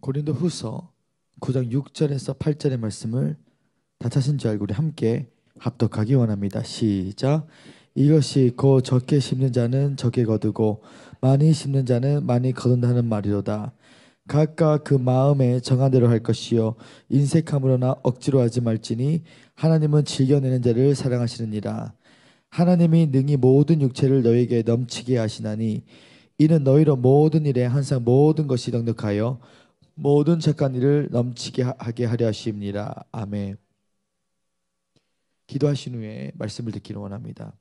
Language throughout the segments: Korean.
고린도 후서 9장 6절에서 8절의 말씀을 다 찾은 줄 알고 우리 함께 합독하기 원합니다. 시작. 이것이 곧 적게 심는 자는 적게 거두고 많이 심는 자는 많이 거둔다는 말이로다. 각각 그 마음에 정한 대로 할 것이요 인색함으로나 억지로 하지 말지니 하나님은 즐겨내는 자를 사랑하시느니라. 하나님이 능히 모든 육체를 너에게 넘치게 하시나니 이는 너희로 모든 일에 항상 모든 것이 넉넉하여 모든 착한 일을 넘치게 하게 하려 하십니다. 아멘. 기도하신 후에 말씀을 듣기를 원합니다.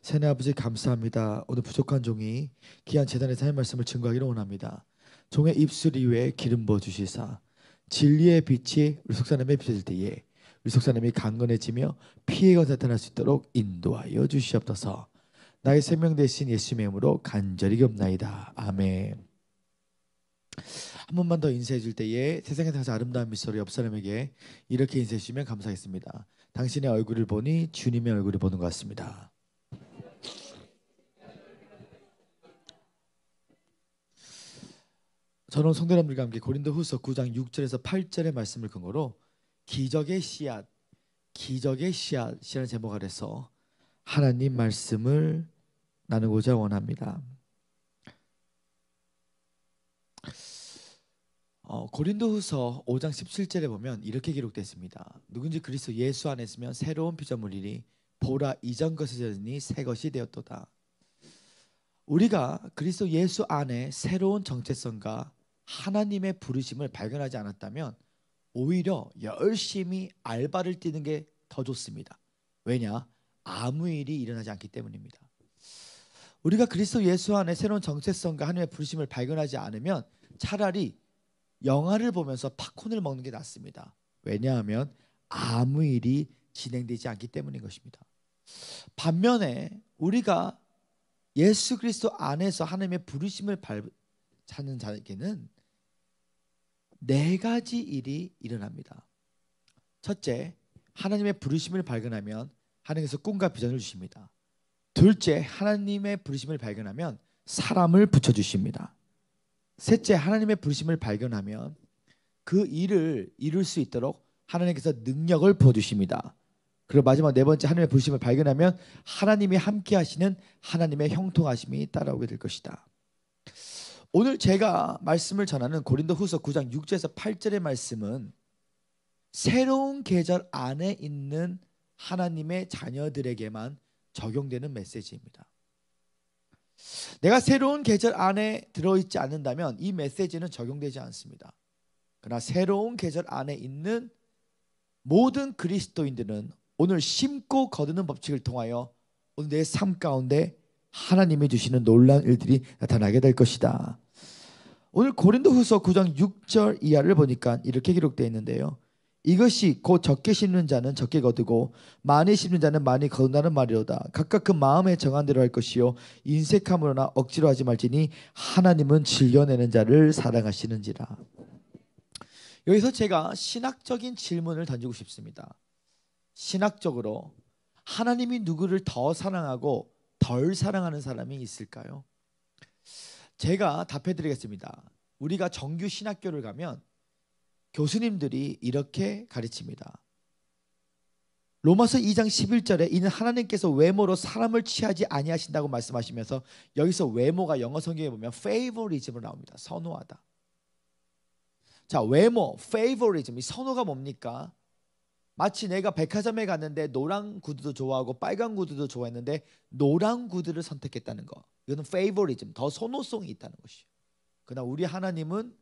새내 아버지 감사합니다. 오늘 부족한 종이 귀한 재단에서 하 말씀을 증거하기를 원합니다. 종의 입술 이외에 기름 부어 주시사 진리의 빛이 우리 속사람에 비칠 때에 우리 속사람이 강건해지며 피해가 나타날 수 있도록 인도하여 주시옵소서. 나의 생명 대신 예수의 이름으로 간절히 겹나이다. 아멘. 한 번만 더 인쇄해 줄 때에 세상에 가장 아름다운 미소를옆 사람에게 이렇게 인쇄해 주시면 감사하겠습니다. 당신의 얼굴을 보니 주님의 얼굴을 보는 것 같습니다. 저는 성도님들과 함께 고린도후서 9장 6절에서 8절의 말씀을 근거로 기적의 씨앗, 기적의 씨앗이라는 제목 아래서 하나님 말씀을 나누고자 원합니다. 어, 고린도후서 5장 17절에 보면 이렇게 기록되어 있습니다. 누군지 그리스도 예수 안에 있으면 새로운 피조물이니 보라 이전 것이 되니 새 것이 되었도다. 우리가 그리스도 예수 안에 새로운 정체성과 하나님의 부르심을 발견하지 않았다면 오히려 열심히 알바를 뛰는 게 더 좋습니다. 왜냐? 아무 일이 일어나지 않기 때문입니다. 우리가 그리스도 예수 안에 새로운 정체성과 하나님의 부르심을 발견하지 않으면 차라리 영화를 보면서 팝콘을 먹는 게 낫습니다. 왜냐하면 아무 일이 진행되지 않기 때문인 것입니다. 반면에 우리가 예수 그리스도 안에서 하나님의 부르심을 찾는 자에게는 네 가지 일이 일어납니다. 첫째, 하나님의 부르심을 발견하면 하나님께서 꿈과 비전을 주십니다. 둘째, 하나님의 부르심을 발견하면 사람을 붙여 주십니다. 셋째 하나님의 부르심을 발견하면 그 일을 이룰 수 있도록 하나님께서 능력을 부어 주십니다. 그리고 마지막 네 번째 하나님의 부르심을 발견하면 하나님이 함께 하시는 하나님의 형통하심이 따라오게 될 것이다. 오늘 제가 말씀을 전하는 고린도후서 9장 6절에서 8절의 말씀은 새로운 계절 안에 있는 하나님의 자녀들에게만 적용되는 메시지입니다. 내가 새로운 계절 안에 들어있지 않는다면 이 메시지는 적용되지 않습니다. 그러나 새로운 계절 안에 있는 모든 그리스도인들은 오늘 심고 거두는 법칙을 통하여 오늘 내 삶 가운데 하나님이 주시는 놀라운 일들이 나타나게 될 것이다. 오늘 고린도후서 9장 6절 이하를 보니까 이렇게 기록되어 있는데요. 이것이 곧 적게 심는 자는 적게 거두고 많이 심는 자는 많이 거둔다는 말이로다. 각각 그 마음에 정한 대로 할 것이요 인색함으로나 억지로 하지 말지니 하나님은 질겨내는 자를 사랑하시는지라. 여기서 제가 신학적인 질문을 던지고 싶습니다. 신학적으로 하나님이 누구를 더 사랑하고 덜 사랑하는 사람이 있을까요? 제가 답해 드리겠습니다. 우리가 정규 신학교를 가면 교수님들이 이렇게 가르칩니다. 로마서 2장 11절에 이는 하나님께서 외모로 사람을 취하지 아니하신다고 말씀하시면서 여기서 외모가 영어 성경에 보면 f a v o r i s m 으로 나옵니다. 선호하다. 자, 외모, f a v o r i s m 이 선호가 뭡니까? 마치 내가 백화점에 갔는데 노란 구두도 좋아하고 빨간 구두도 좋아했는데 노란 구두를 선택했다는 거. 이거는 f a v o r i s m 더 선호성이 있다는 것이 그러나 우리 하나님은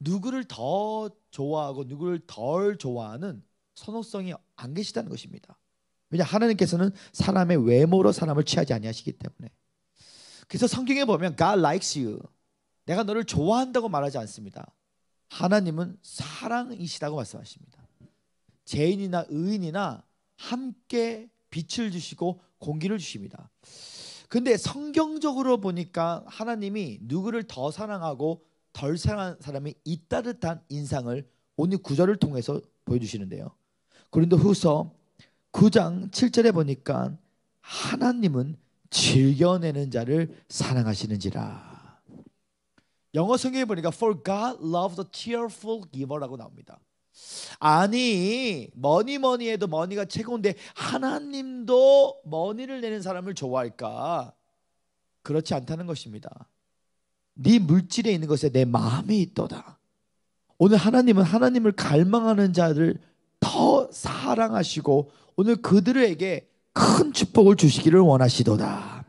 누구를 더 좋아하고 누구를 덜 좋아하는 선호성이 안 계시다는 것입니다. 왜냐 하나님께서는 사람의 외모로 사람을 취하지 아니하시기 때문에. 그래서 성경에 보면 God likes you. 내가 너를 좋아한다고 말하지 않습니다. 하나님은 사랑이시다고 말씀하십니다. 죄인이나 의인이나 함께 빛을 주시고 공기를 주십니다. 근데 성경적으로 보니까 하나님이 누구를 더 사랑하고 덜 사랑한 사람이 있다 듯한 인상을 오늘 구절을 통해서 보여주시는데요. 그런데 후서 9장 7절에 보니까 하나님은 즐겨내는 자를 사랑하시는지라. 영어 성경에 보니까 For God loves the cheerful giver라고 나옵니다. 아니 뭐니 뭐니 해도 머니가 최고인데 하나님도 머니를 내는 사람을 좋아할까? 그렇지 않다는 것입니다. 네 물질에 있는 것에 내 마음이 있도다. 오늘 하나님은 하나님을 갈망하는 자를 더 사랑하시고 오늘 그들에게 큰 축복을 주시기를 원하시도다.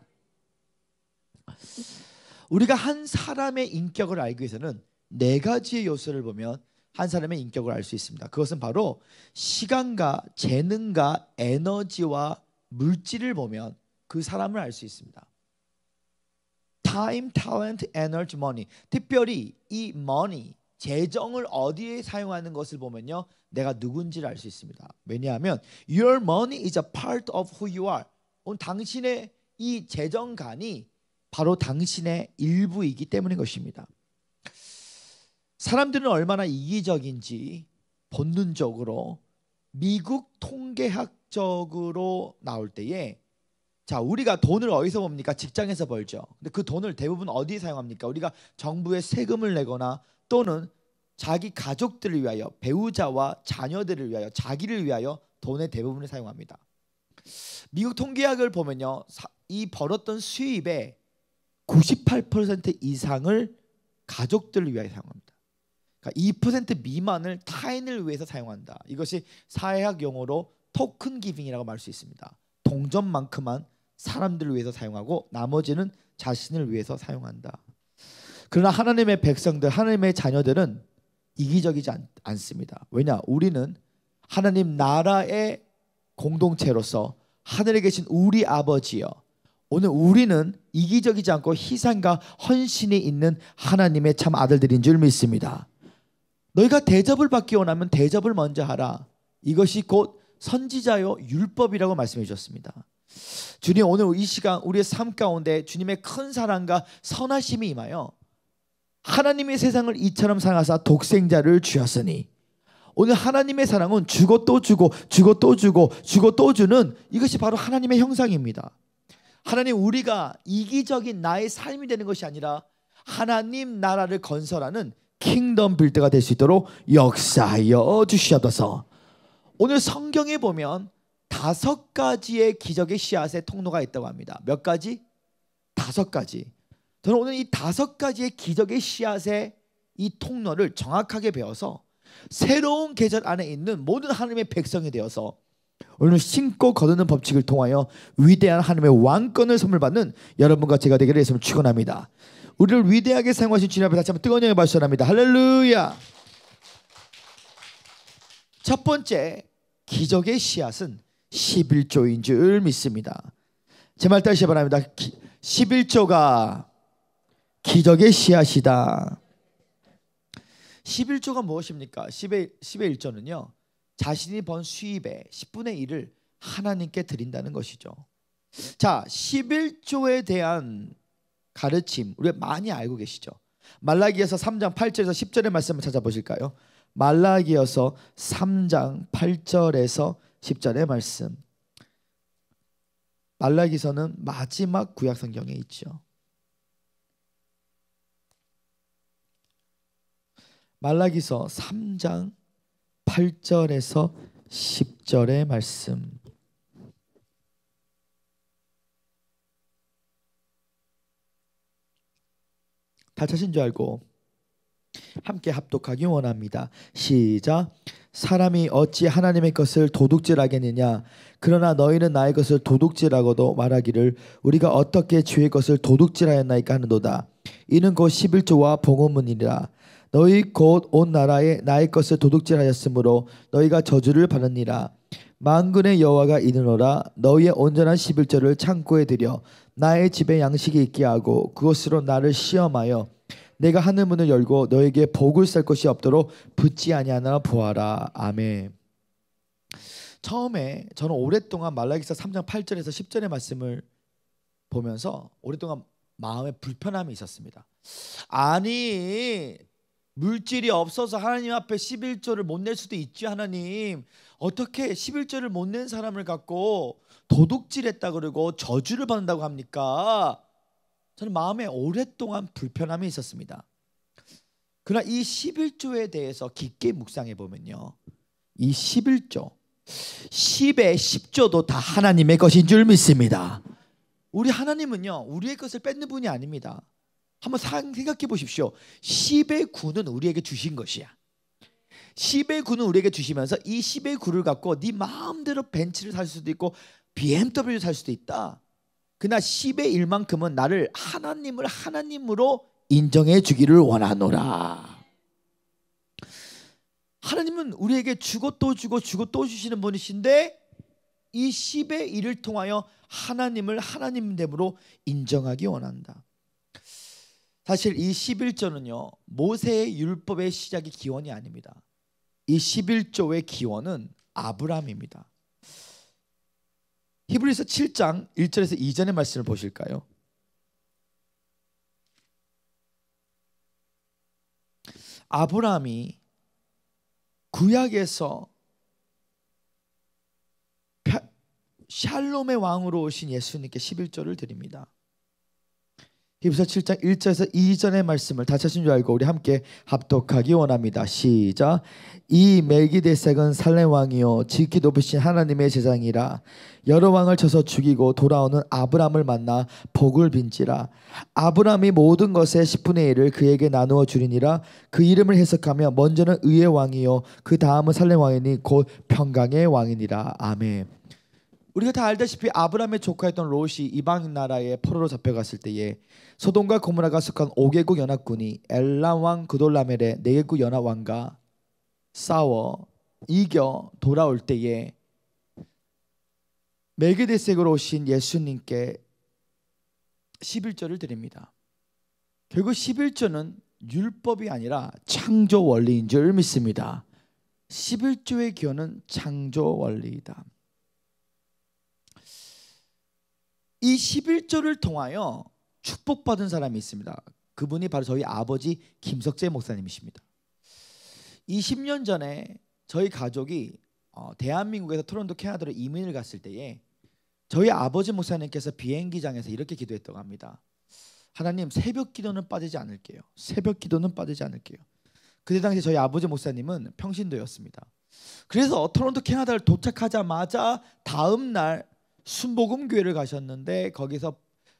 우리가 한 사람의 인격을 알기 위해서는 네 가지의 요소를 보면 한 사람의 인격을 알 수 있습니다. 그것은 바로 시간과 재능과 에너지와 물질을 보면 그 사람을 알 수 있습니다. time, talent, energy, money. 특별히 이 money 재정을 어디에 사용하는 것을 보면요. 내가 누군지를 알 수 있습니다. 왜냐하면 your money is a part of who you are. 당신의 이 재정관이 바로 당신의 일부이기 때문인 것입니다. 사람들은 얼마나 이기적인지 본능적으로 미국 통계학적으로 나올 때에 자, 우리가 돈을 어디서 봅니까? 직장에서 벌죠. 근데 그 돈을 대부분 어디에 사용합니까? 우리가 정부에 세금을 내거나 또는 자기 가족들을 위하여 배우자와 자녀들을 위하여 자기를 위하여 돈의 대부분을 사용합니다. 미국 통계학을 보면요. 이 벌었던 수입의 98% 이상을 가족들을 위하여 사용합니다. 그러니까 2% 미만을 타인을 위해서 사용한다. 이것이 사회학 용어로 토큰 기빙이라고 말할 수 있습니다. 동전만큼만 사람들을 위해서 사용하고 나머지는 자신을 위해서 사용한다. 그러나 하나님의 백성들, 하나님의 자녀들은 이기적이지 않, 습니다 왜냐? 우리는 하나님 나라의 공동체로서 하늘에 계신 우리 아버지요. 오늘 우리는 이기적이지 않고 희생과 헌신이 있는 하나님의 참 아들들인 줄 믿습니다. 너희가 대접을 받기 원하면 대접을 먼저 하라. 이것이 곧 선지자요 율법이라고 말씀해 주셨습니다. 주님 오늘 이 시간 우리의 삶 가운데 주님의 큰 사랑과 선하심이 임하여 하나님의 세상을 이처럼 사랑하사 독생자를 주셨으니 오늘 하나님의 사랑은 주고 또 주고 주고 또 주고 주고 또 주는 이것이 바로 하나님의 형상입니다. 하나님 우리가 이기적인 나의 삶이 되는 것이 아니라 하나님 나라를 건설하는 킹덤 빌드가 될 수 있도록 역사하여 주시옵소서. 오늘 성경에 보면 다섯 가지의 기적의 씨앗의 통로가 있다고 합니다. 몇 가지? 다섯 가지. 저는 오늘 이 다섯 가지의 기적의 씨앗의 이 통로를 정확하게 배워서 새로운 계절 안에 있는 모든 하나님의 백성이 되어서 오늘 신고 거두는 법칙을 통하여 위대한 하나님의 왕권을 선물받는 여러분과 제가 되기를 예수님 축원합니다. 우리를 위대하게 사용하신 주님 앞에 다시 한번 뜨거운 영을 발전합니다. 할렐루야. 첫 번째 기적의 씨앗은 11조인 줄 믿습니다. 제 말 다시 바랍니다. 11조가 기적의 씨앗이다. 11조가 무엇입니까? 10의, 1 1조는요. 자신이 번 수입의 10분의 1을 하나님께 드린다는 것이죠. 자, 11조에 대한 가르침 우리가 많이 알고 계시죠. 말라기에서 3장 8절에서 10절의 말씀을 찾아보실까요? 말라기에서 3장 8절에서 10절의 말씀. 말라기서는 마지막 구약 성경에 있죠. 말라기서 3장 8절에서 10절의 말씀. 다찾신줄 알고 함께 합독하기 원합니다. 시작. 사람이 어찌 하나님의 것을 도둑질하겠느냐? 그러나 너희는 나의 것을 도둑질하고도 말하기를 우리가 어떻게 주의 것을 도둑질하였나이까 하는도다. 이는 곧 11조와 봉헌문이라. 너희 곧 온 나라에 나의 것을 도둑질하였으므로 너희가 저주를 받느니라. 만군의 여호와가 이르노라 너희의 온전한 11조를 창고에 들여 나의 집에 양식이 있게 하고 그것으로 나를 시험하여 내가 하늘 문을 열고 너에게 복을 쌀 것이 없도록 붙지 아니하나 보아라. 아멘. 처음에 저는 오랫동안 말라기사 3장 8절에서 10절의 말씀을 보면서 오랫동안 마음에 불편함이 있었습니다. 아니 물질이 없어서 하나님 앞에 11조를 못낼 수도 있지 하나님 어떻게 11조를 못낸 사람을 갖고 도둑질했다 그러고 저주를 받는다고 합니까? 저는 마음에 오랫동안 불편함이 있었습니다. 그러나 이 11조에 대해서 깊게 묵상해 보면요. 이 11조 10의 10조도 다 하나님의 것인 줄 믿습니다. 우리 하나님은요. 우리의 것을 뺏는 분이 아닙니다. 한번 생각해 보십시오. 10의 9는 우리에게 주신 것이야. 10의 9는 우리에게 주시면서 이 10의 9를 갖고 네 마음대로 벤츠를 살 수도 있고 BMW를 살 수도 있다. 그나 10의 1만큼은 나를 하나님을 하나님으로 인정해 주기를 원하노라. 하나님은 우리에게 주고 또 주고 주고 또 주시는 분이신데 이 10의 1을 통하여 하나님을 하나님됨으로 인정하기 원한다. 사실 이 11조는요. 모세의 율법의 시작이 기원이 아닙니다. 이 11조의 기원은 아브라함입니다. 히브리서 7장 1절에서 2절의 말씀을 보실까요? 아브라함이 구약에서 샬롬의 왕으로 오신 예수님께 11조를 드립니다. 히브리서 7장 1절에서 2절의 말씀을 다시 하줄 알고 우리 함께 합독하기 원합니다. 시작. 이 멜기데색은 살렘 왕이요 지극 높으신 하나님의 제장이라 여러 왕을 쳐서 죽이고 돌아오는 아브람을 만나 복을 빈지라 아브람이 모든 것의 10분의 1을 그에게 나누어 주리니라 그 이름을 해석하며 먼저는 의의 왕이요 그 다음은 살렘 왕이니 곧 평강의 왕이니라 아멘. 우리가 다 알다시피 아브라함의 조카였던 롯이 이방 나라에 포로로 잡혀갔을 때에 소돔과 고모라가 속한 5개국 연합군이 엘람 왕 그돌라멜의 4개국 연합 왕과 싸워 이겨 돌아올 때에 메게데색으로 오신 예수님께 11절을 드립니다. 결국 1 1절은 율법이 아니라 창조 원리인 줄 믿습니다. 11조의 기원은 창조 원리이다. 이 11조를 통하여 축복받은 사람이 있습니다. 그분이 바로 저희 아버지 김석재 목사님이십니다. 20년 전에 저희 가족이 어, 대한민국에서 토론토 캐나다로 이민을 갔을 때에 저희 아버지 목사님께서 비행기장에서 이렇게 기도했다고 합니다. 하나님 새벽 기도는 빠지지 않을게요. 새벽 기도는 빠지지 않을게요. 그때 당시 저희 아버지 목사님은 평신도였습니다. 그래서 토론토 캐나다를 도착하자마자 다음 날 순복음 교회를 가셨는데 거기서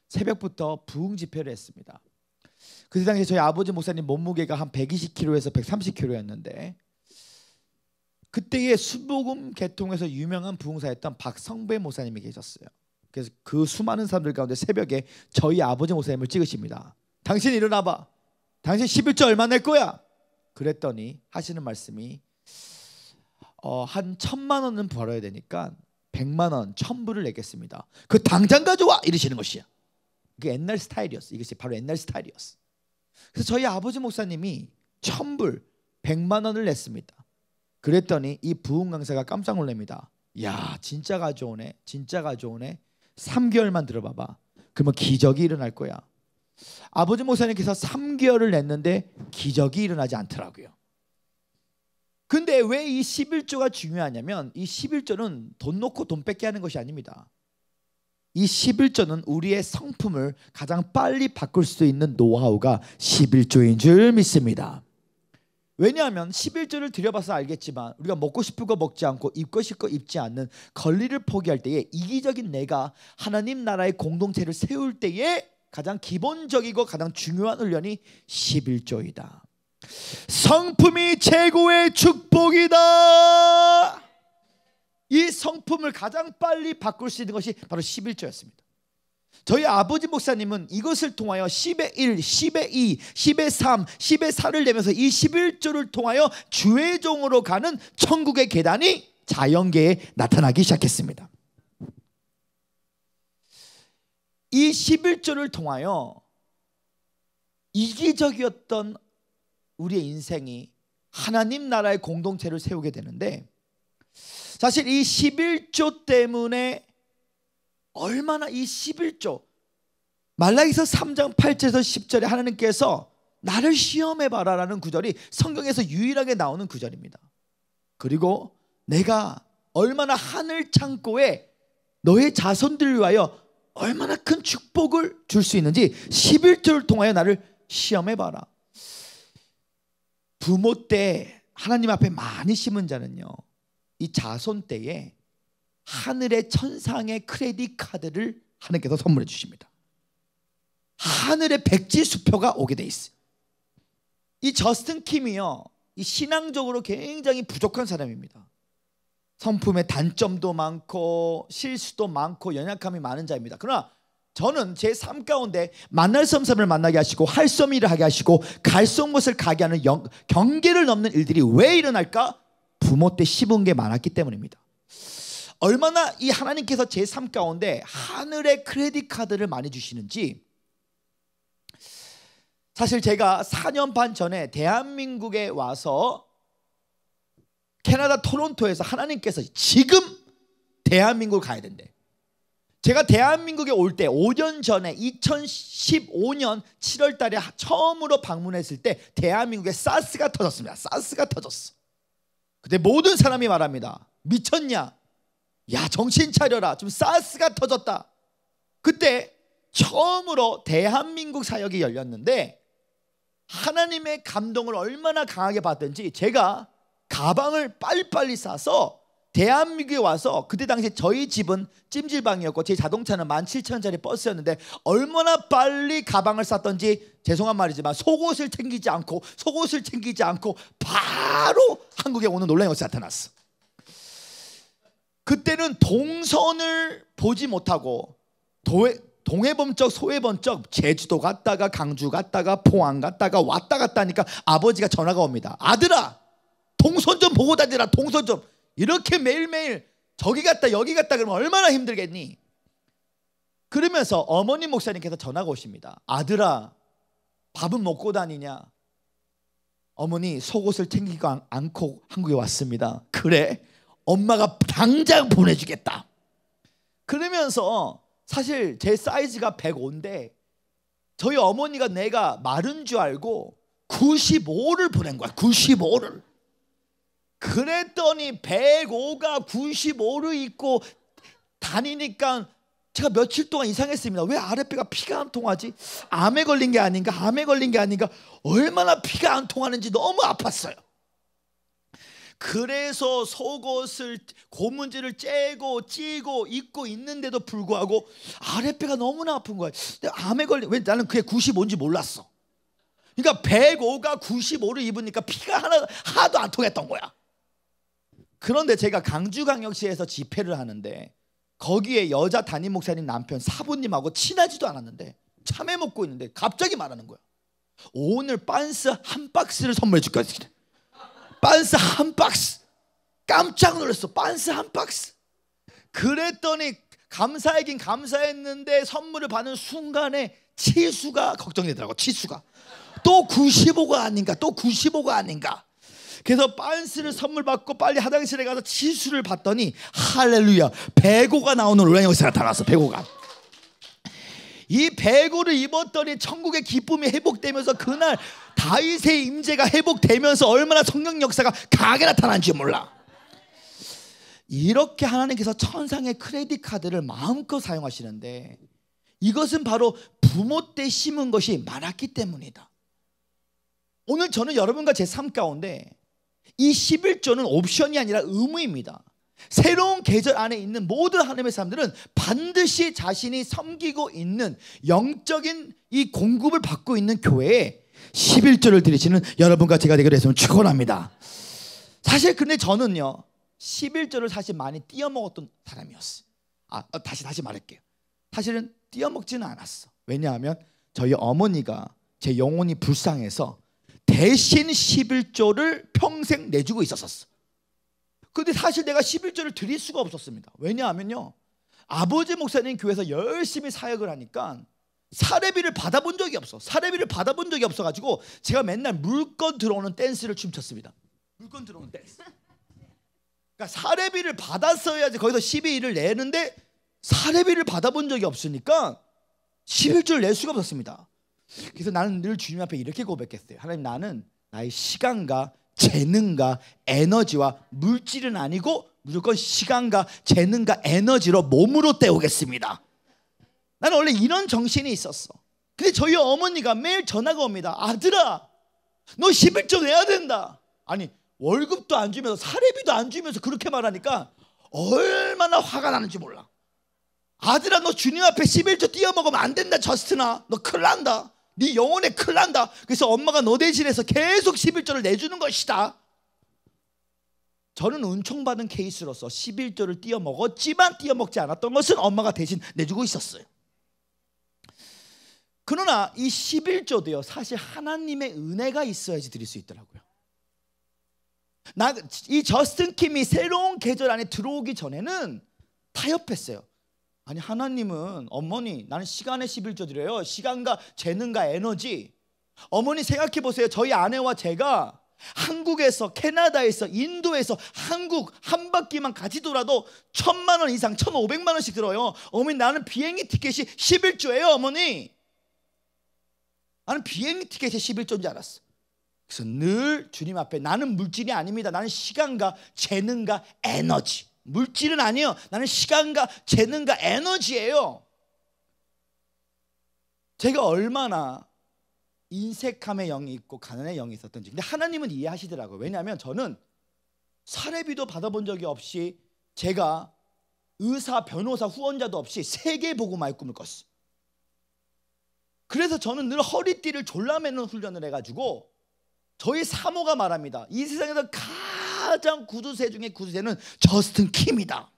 새벽부터 부흥 집회를 했습니다. 그당시 저희 아버지 목사님 몸무게가 한 120kg에서 130kg였는데 그때의 순복음 계통에서 유명한 부흥사였던 박성배 목사님이 계셨어요. 그래서 그 수많은 사람들 가운데 새벽에 저희 아버지 목사님을 찍으십니다. 당신 일어나봐. 당신 11조 얼마 낼 거야? 그랬더니 하시는 말씀이 어, 한 천만 원은 벌어야 되니까 100만 원, 천불을 내겠습니다. 그 당장 가져와 이러시는 것이야. 그게 옛날 스타일이었어. 이것이 바로 옛날 스타일이었어. 그래서 저희 아버지 목사님이 천불 100만 원을 냈습니다. 그랬더니 이 부흥 강사가 깜짝 놀랍니다. 야, 진짜 가져오네. 진짜 가져오네. 3개월만 들어봐 봐. 그러면 기적이 일어날 거야. 아버지 목사님께서 3개월을 냈는데 기적이 일어나지 않더라고요. 근데 왜 이 11조가 중요하냐면 이 11조는 돈 놓고 돈 뺏게 하는 것이 아닙니다. 이 11조는 우리의 성품을 가장 빨리 바꿀 수 있는 노하우가 11조인 줄 믿습니다. 왜냐하면 11조를 들여봐서 알겠지만 우리가 먹고 싶은 거 먹지 않고 입고 싶은거 입지 않는 권리를 포기할 때에 이기적인 내가 하나님 나라의 공동체를 세울 때에 가장 기본적이고 가장 중요한 훈련이 11조이다. 성품이 최고의 축복이다. 이 성품을 가장 빨리 바꿀 수 있는 것이 바로 11조였습니다. 저희 아버지 목사님은 이것을 통하여 10의 1, 10의 2, 10의 3, 10의 4를 내면서 이 11조를 통하여 주의 종으로 가는 천국의 계단이 자연계에 나타나기 시작했습니다. 이 11조를 통하여 이기적이었던 우리의 인생이 하나님 나라의 공동체를 세우게 되는데 사실 이 11조 때문에 얼마나 이 11조 말라기서 3장 8절에서 10절에 하나님께서 나를 시험해 봐라라는 구절이 성경에서 유일하게 나오는 구절입니다. 그리고 내가 얼마나 하늘 창고에 너의 자손들을 위하여 얼마나 큰 축복을 줄 수 있는지 11조를 통하여 나를 시험해 봐라. 부모 때 하나님 앞에 많이 심은 자는요. 이 자손 때에 하늘의 천상의 크레딧 카드를 하나님께서 선물해 주십니다. 하늘의 백지 수표가 오게 돼 있어요. 이 저스틴 킴이요. 이 신앙적으로 굉장히 부족한 사람입니다. 성품의 단점도 많고 실수도 많고 연약함이 많은 자입니다. 그러나 저는 제 삶 가운데 만날 섬섬을 만나게 하시고 할 섬이를 하게 하시고 갈성 곳을 가게 하는 영, 경계를 넘는 일들이 왜 일어날까? 부모 때 씹은 게 많았기 때문입니다. 얼마나 이 하나님께서 제 삶 가운데 하늘의 크레딧 카드를 많이 주시는지 사실 제가 4년 반 전에 대한민국에 와서 캐나다 토론토에서 하나님께서 지금 대한민국을 가야 된대. 제가 대한민국에 올 때 5년 전에 2015년 7월 달에 처음으로 방문했을 때 대한민국에 사스가 터졌습니다. 사스가 터졌어. 근데 모든 사람이 말합니다. 미쳤냐? 야, 정신 차려라. 좀 사스가 터졌다. 그때 처음으로 대한민국 사역이 열렸는데 하나님의 감동을 얼마나 강하게 받든지 제가 가방을 빨리빨리 싸서 대한민국에 와서 그때 당시 저희 집은 찜질방이었고 제 자동차는 17,000원짜리 버스였는데 얼마나 빨리 가방을 쌌던지 죄송한 말이지만 속옷을 챙기지 않고 속옷을 챙기지 않고 바로 한국에 오는 논란이 어서 나타났어. 그때는 동선을 보지 못하고 도해, 동해범적 소해범적 제주도 갔다가 강주 갔다가 포항 갔다가 왔다 갔다 하니까 아버지가 전화가 옵니다. 아들아 동선 좀 보고 다니라 동선 좀 이렇게 매일매일 저기 갔다 여기 갔다 그러면 얼마나 힘들겠니? 그러면서 어머니 목사님께서 전화가 오십니다. 아들아, 밥은 먹고 다니냐? 어머니 속옷을 챙기고 않고 한국에 왔습니다. 그래, 엄마가 당장 보내주겠다. 그러면서 사실 제 사이즈가 105인데 저희 어머니가 내가 마른 줄 알고 95를 보낸 거야. 95를. 그랬더니 105가 9 5를입고 다니니까 제가 며칠 동안 이상했습니다. 왜 아랫배가 피가 안 통하지? 암에 걸린 게 아닌가? 암에 걸린 게 아닌가? 얼마나 피가 안 통하는지 너무 아팠어요. 그래서 속옷을 고문지를 째고 찌고 입고 있는데도 불구하고 아랫배가 너무나 아픈 거예요. 암에 걸린 왜 나는 그게 95인지 몰랐어. 그러니까 105가 95를 입으니까 피가 하나 하도 안 통했던 거야. 그런데 제가 강주광역시에서 집회를 하는데 거기에 여자 담임 목사님 남편 사부님하고 친하지도 않았는데 참외 먹고 있는데 갑자기 말하는 거야. 오늘 빤스 한 박스를 선물해 줄까? 빤스 한 박스. 깜짝 놀랐어. 빤스 한 박스. 그랬더니 감사하긴 감사했는데 선물을 받는 순간에 치수가 걱정되더라고. 치수가. 또 95가 아닌가? 또 95가 아닌가? 그래서 빤스를 선물 받고 빨리 화장실에 가서 치수를 봤더니 할렐루야 배고가 나오는 로라역 형이 나타났어 배고가 이 배고를 입었더니 천국의 기쁨이 회복되면서 그날 다윗의 임재가 회복되면서 얼마나 성령 역사가 강하게 나타난지 몰라 이렇게 하나님께서 천상의 크레딧 카드를 마음껏 사용하시는데 이것은 바로 부모 때 심은 것이 많았기 때문이다. 오늘 저는 여러분과 제 삶 가운데 이 11조는 옵션이 아니라 의무입니다. 새로운 계절 안에 있는 모든 하나님의 사람들은 반드시 자신이 섬기고 있는 영적인 이 공급을 받고 있는 교회에 11조를 드리시는 여러분과 제가 되기를 해서 축원합니다. 사실 근데 저는요. 11조를 사실 많이 띄어먹었던 사람이었어요. 아, 어, 다시 다시 말할게요. 사실은 띄어먹지는 않았어. 왜냐하면 저희 어머니가 제 영혼이 불쌍해서 대신 11조를 평생 내주고 있었었어. 근데 사실 내가 11조를 드릴 수가 없었습니다. 왜냐하면요. 아버지 목사님 교회에서 열심히 사역을 하니까 사례비를 받아본 적이 없어. 사례비를 받아본 적이 없어가지고 제가 맨날 물건 들어오는 댄스를 춤췄습니다. 물건 들어오는 댄스. 그러니까 사례비를 받았어야지 거기서 12일을 내는데 사례비를 받아본 적이 없으니까 11조를 낼 수가 없었습니다. 그래서 나는 늘 주님 앞에 이렇게 고백했어요. 하나님 나는 나의 시간과 재능과 에너지와 물질은 아니고 무조건 시간과 재능과 에너지로 몸으로 때우겠습니다. 나는 원래 이런 정신이 있었어. 근데 저희 어머니가 매일 전화가 옵니다. 아들아, 너 11조 내야 된다. 아니, 월급도 안 주면서 사례비도 안 주면서 그렇게 말하니까 얼마나 화가 나는지 몰라. 아들아, 너 주님 앞에 11조 뛰어먹으면 안 된다, 저스트나. 너 큰일 난다. 네 영혼에 큰일 난다. 그래서 엄마가 너 대신해서 계속 1 1조를 내주는 것이다. 저는 은총받은 케이스로서 1 1조를 띄어 먹었지만 띄어 먹지 않았던 것은 엄마가 대신 내주고 있었어요. 그러나 이 11조도요, 사실 하나님의 은혜가 있어야지 드릴 수 있더라고요. 나, 이 저스틴 킴이 새로운 계절 안에 들어오기 전에는 타협했어요. 아니 하나님은 어머니 나는 시간의 11조드려요. 시간과 재능과 에너지. 어머니 생각해 보세요. 저희 아내와 제가 한국에서 캐나다에서 인도에서 한국 한 바퀴만 같이 돌아도 천만 원 이상 천오백만 원씩 들어요. 어머니 나는 비행기 티켓이 11조예요 어머니. 나는 비행기 티켓이 11조인 줄 알았어. 그래서 늘 주님 앞에 나는 물질이 아닙니다. 나는 시간과 재능과 에너지. 물질은 아니에요. 나는 시간과 재능과 에너지예요. 제가 얼마나 인색함의 영이 있고 가난의 영이 있었던지. 근데 하나님은 이해하시더라고요. 왜냐하면 저는 사례비도 받아본 적이 없이 제가 의사, 변호사, 후원자도 없이 세계 보고마의 꿈을 꿨어요. 그래서 저는 늘 허리띠를 졸라매는 훈련을 해가지고 저희 사모가 말합니다. 이 세상에서 가장 가장 구두쇠 중에 구두쇠는 저스틴 킴이다.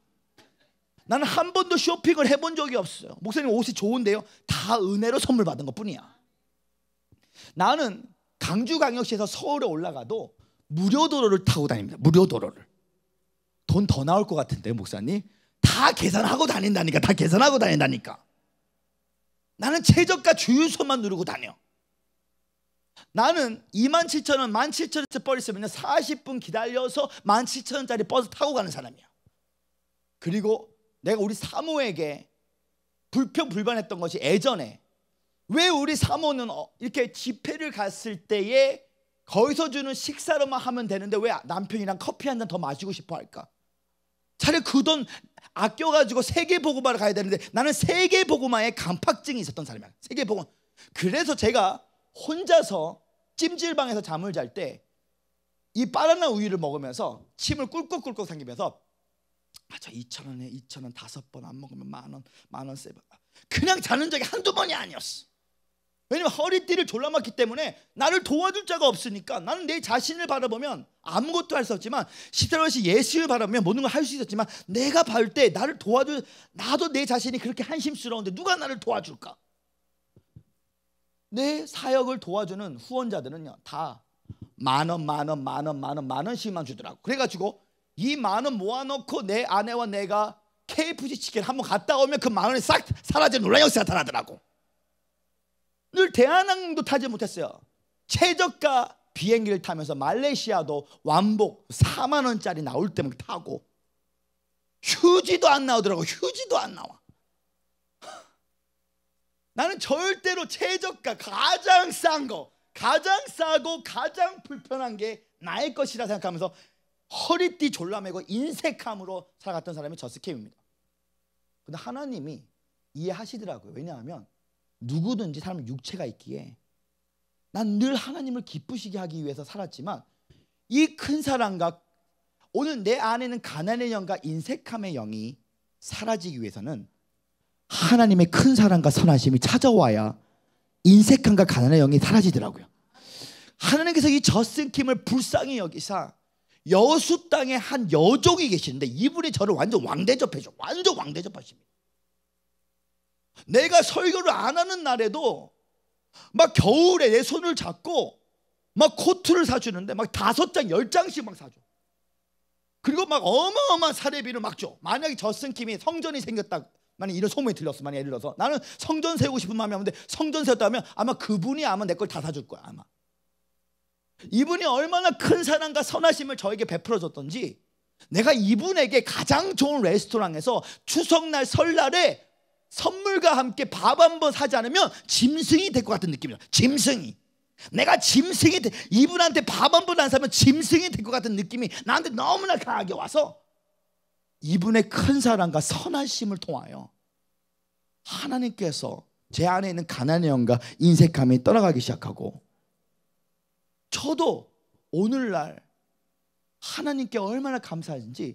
나는 한 번도 쇼핑을 해본 적이 없어요. 목사님 옷이 좋은데요. 다 은혜로 선물 받은 것 뿐이야. 나는 강주광역시에서 서울에 올라가도 무료도로를 타고 다닙니다. 무료도로를. 돈 더 나올 것 같은데요, 목사님? 다 계산하고 다닌다니까. 다 계산하고 다닌다니까. 나는 최저가 주유소만 누르고 다녀. 나는 27,000원, 17,000원짜리 버스 있면 40분 기다려서 17,000원짜리 버스 타고 가는 사람이야. 그리고 내가 우리 사모에게 불평불만했던 것이 예전에 왜 우리 사모는 어, 이렇게 집회를 갔을 때에 거기서 주는 식사로만 하면 되는데 왜 남편이랑 커피 한 잔 더 마시고 싶어 할까? 차라리 그 돈 아껴가지고 세계보고마를 가야 되는데 나는 세계보고마에 강팍증이 있었던 사람이야. 세계보고 그래서 제가 혼자서 찜질방에서 잠을 잘 때이 바나나 우유를 먹으면서 침을 꿀꺽꿀꺽 삼기면서 아 저 2천 원에 2천 원 다섯 번 안 먹으면 만 원만 원 세번 그냥 자는 적이 한두 번이 아니었어. 왜냐면 허리띠를 졸라맸기 때문에 나를 도와줄 자가 없으니까 나는 내 자신을 바라보면 아무것도 할 수 없지만 시대로시 예수를 바라보면 모든 걸 할 수 있었지만 내가 볼때 나를 도와줄 나도 내 자신이 그렇게 한심스러운데 누가 나를 도와줄까? 내 사역을 도와주는 후원자들은요 다만 원, 만 원, 만 원, 만 원, 만 원씩만 주더라고. 그래가지고 이 만원 모아놓고 내 아내와 내가 KFC 치킨 한번 갔다 오면 그 만 원이 싹 사라지는 놀라운 역사 나타나더라고. 늘 대한항공도 타지 못했어요. 최저가 비행기를 타면서 말레이시아도 완복 4만 원짜리 나올 때만 타고 휴지도 안 나오더라고. 휴지도 안 나와. 나는 절대로 최저가 가장 싼 거, 가장 싸고 가장 불편한 게 나의 것이라 생각하면서 허리띠 졸라매고 인색함으로 살아갔던 사람이 저스케입니다. 근데 하나님이 이해하시더라고요. 왜냐하면 누구든지 사람 육체가 있기에 난 늘 하나님을 기쁘시게 하기 위해서 살았지만 이 큰 사랑과 오늘 내 안에는 가난의 영과 인색함의 영이 사라지기 위해서는 하나님의 큰 사랑과 선하심이 찾아와야 인색함과 가난의 영이 사라지더라고요. 하나님께서 이 저승킴을 불쌍히 여기사 여수 땅에 한 여종이 계시는데 이분이 저를 완전 왕대접해줘. 완전 왕대접하십니다. 내가 설교를 안 하는 날에도 막 겨울에 내 손을 잡고 막 코트를 사주는데 막 다섯 장, 열 장씩 막 사줘. 그리고 막 어마어마한 사례비를 막 줘. 만약에 저승킴이 성전이 생겼다 만약 이런 소문이 들렸어. 만약 예를 들어서 나는 성전 세우고 싶은 마음이 없는데 성전 세웠다면 아마 그분이 아마 내 걸 다 사줄 거야. 아마. 이분이 얼마나 큰 사랑과 선하심을 저에게 베풀어 줬던지 내가 이분에게 가장 좋은 레스토랑에서 추석날 설날에 선물과 함께 밥 한 번 사지 않으면 짐승이 될 것 같은 느낌이야. 짐승이. 내가 짐승이 되, 이분한테 밥 한 번 안 사면 짐승이 될 것 같은 느낌이 나한테 너무나 강하게 와서 이분의 큰 사랑과 선하심을 통하여 하나님께서 제 안에 있는 가난의 영과 인색함이 떠나가기 시작하고 저도 오늘날 하나님께 얼마나 감사한지 하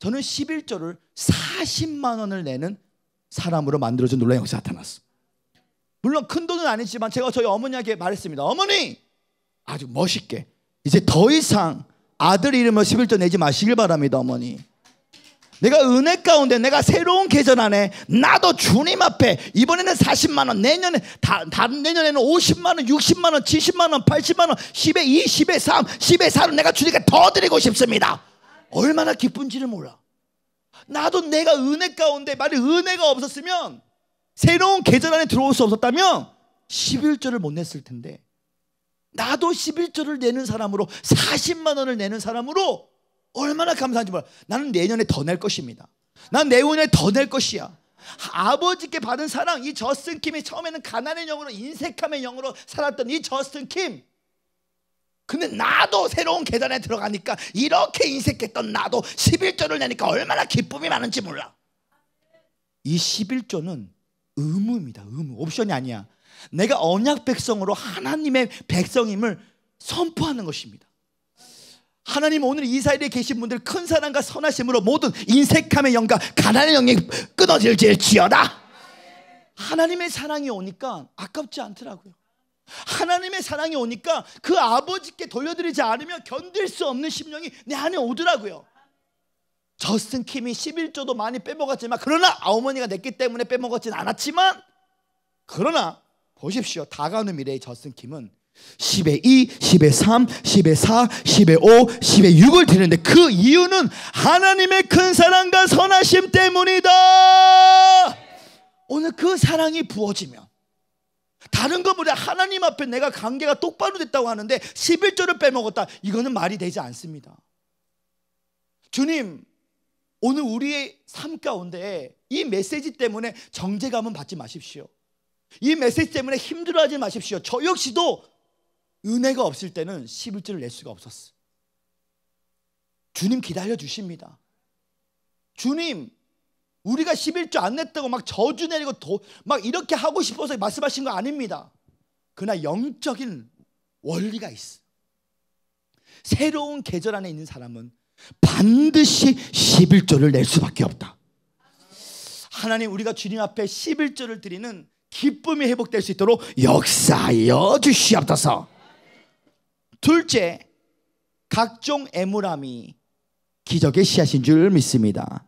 저는 11조를 40만 원을 내는 사람으로 만들어준 놀라운 역사 나타났어. 물론 큰 돈은 아니지만 제가 저희 어머니에게 말했습니다. 어머니! 아주 멋있게. 이제 더 이상 아들 이름으로 11조 내지 마시길 바랍니다, 어머니. 내가 은혜 가운데 내가 새로운 계절 안에 나도 주님 앞에 이번에는 40만 원 내년에 다, 다른 내년에는 50만 원 60만 원 70만 원 80만 원 10에 2 10에 3 10에 4로 내가 주님께 더 드리고 싶습니다 얼마나 기쁜지를 몰라 나도 내가 은혜 가운데 만약 은혜가 없었으면 새로운 계절 안에 들어올 수 없었다면 11절을 못 냈을 텐데 나도 11절을 내는 사람으로 40만 원을 내는 사람으로 얼마나 감사한지 몰라. 나는 내년에 더 낼 것입니다. 난 내년에 더 낼 것이야. 아버지께 받은 사랑, 이 저스틴 킴이 처음에는 가난의 영으로 인색함의 영으로 살았던 이 저스틴 킴. 근데 나도 새로운 계단에 들어가니까 이렇게 인색했던 나도 11조를 내니까 얼마나 기쁨이 많은지 몰라. 이 11조는 의무입니다. 의무. 옵션이 아니야. 내가 언약 백성으로 하나님의 백성임을 선포하는 것입니다. 하나님 오늘 이사이에 계신 분들 큰 사랑과 선하심으로 모든 인색함의 영과 가난의 영이 끊어질지어다. 하나님의 사랑이 오니까 아깝지 않더라고요. 하나님의 사랑이 오니까 그 아버지께 돌려드리지 않으면 견딜 수 없는 심령이 내 안에 오더라고요. 저슨 킴이 11조도 많이 빼먹었지만 그러나 어머니가 냈기 때문에 빼먹었진 않았지만 그러나 보십시오. 다가오는 미래의 저슨 킴은 10의 2, 10의 3, 10의 4, 10의 5, 10의 6을 드리는데 그 이유는 하나님의 큰 사랑과 선하심 때문이다. 오늘 그 사랑이 부어지면 다른 것보다 하나님 앞에 내가 관계가 똑바로 됐다고 하는데 11조를 빼먹었다. 이거는 말이 되지 않습니다. 주님, 오늘 우리의 삶 가운데 이 메시지 때문에 정제감은 받지 마십시오. 이 메시지 때문에 힘들어하지 마십시오. 저 역시도 은혜가 없을 때는 1 1절을낼 수가 없었어. 주님 기다려 주십니다. 주님, 우리가 11조 안 냈다고 막 저주 내리고 도, 막 이렇게 하고 싶어서 말씀하신 거 아닙니다. 그러나 영적인 원리가 있어. 새로운 계절 안에 있는 사람은 반드시 11조를 낼 수밖에 없다. 하나님 우리가 주님 앞에 11조를 드리는 기쁨이 회복될 수 있도록 역사여 주시옵소서. 둘째, 각종 애물함이 기적의 씨앗인 줄 믿습니다.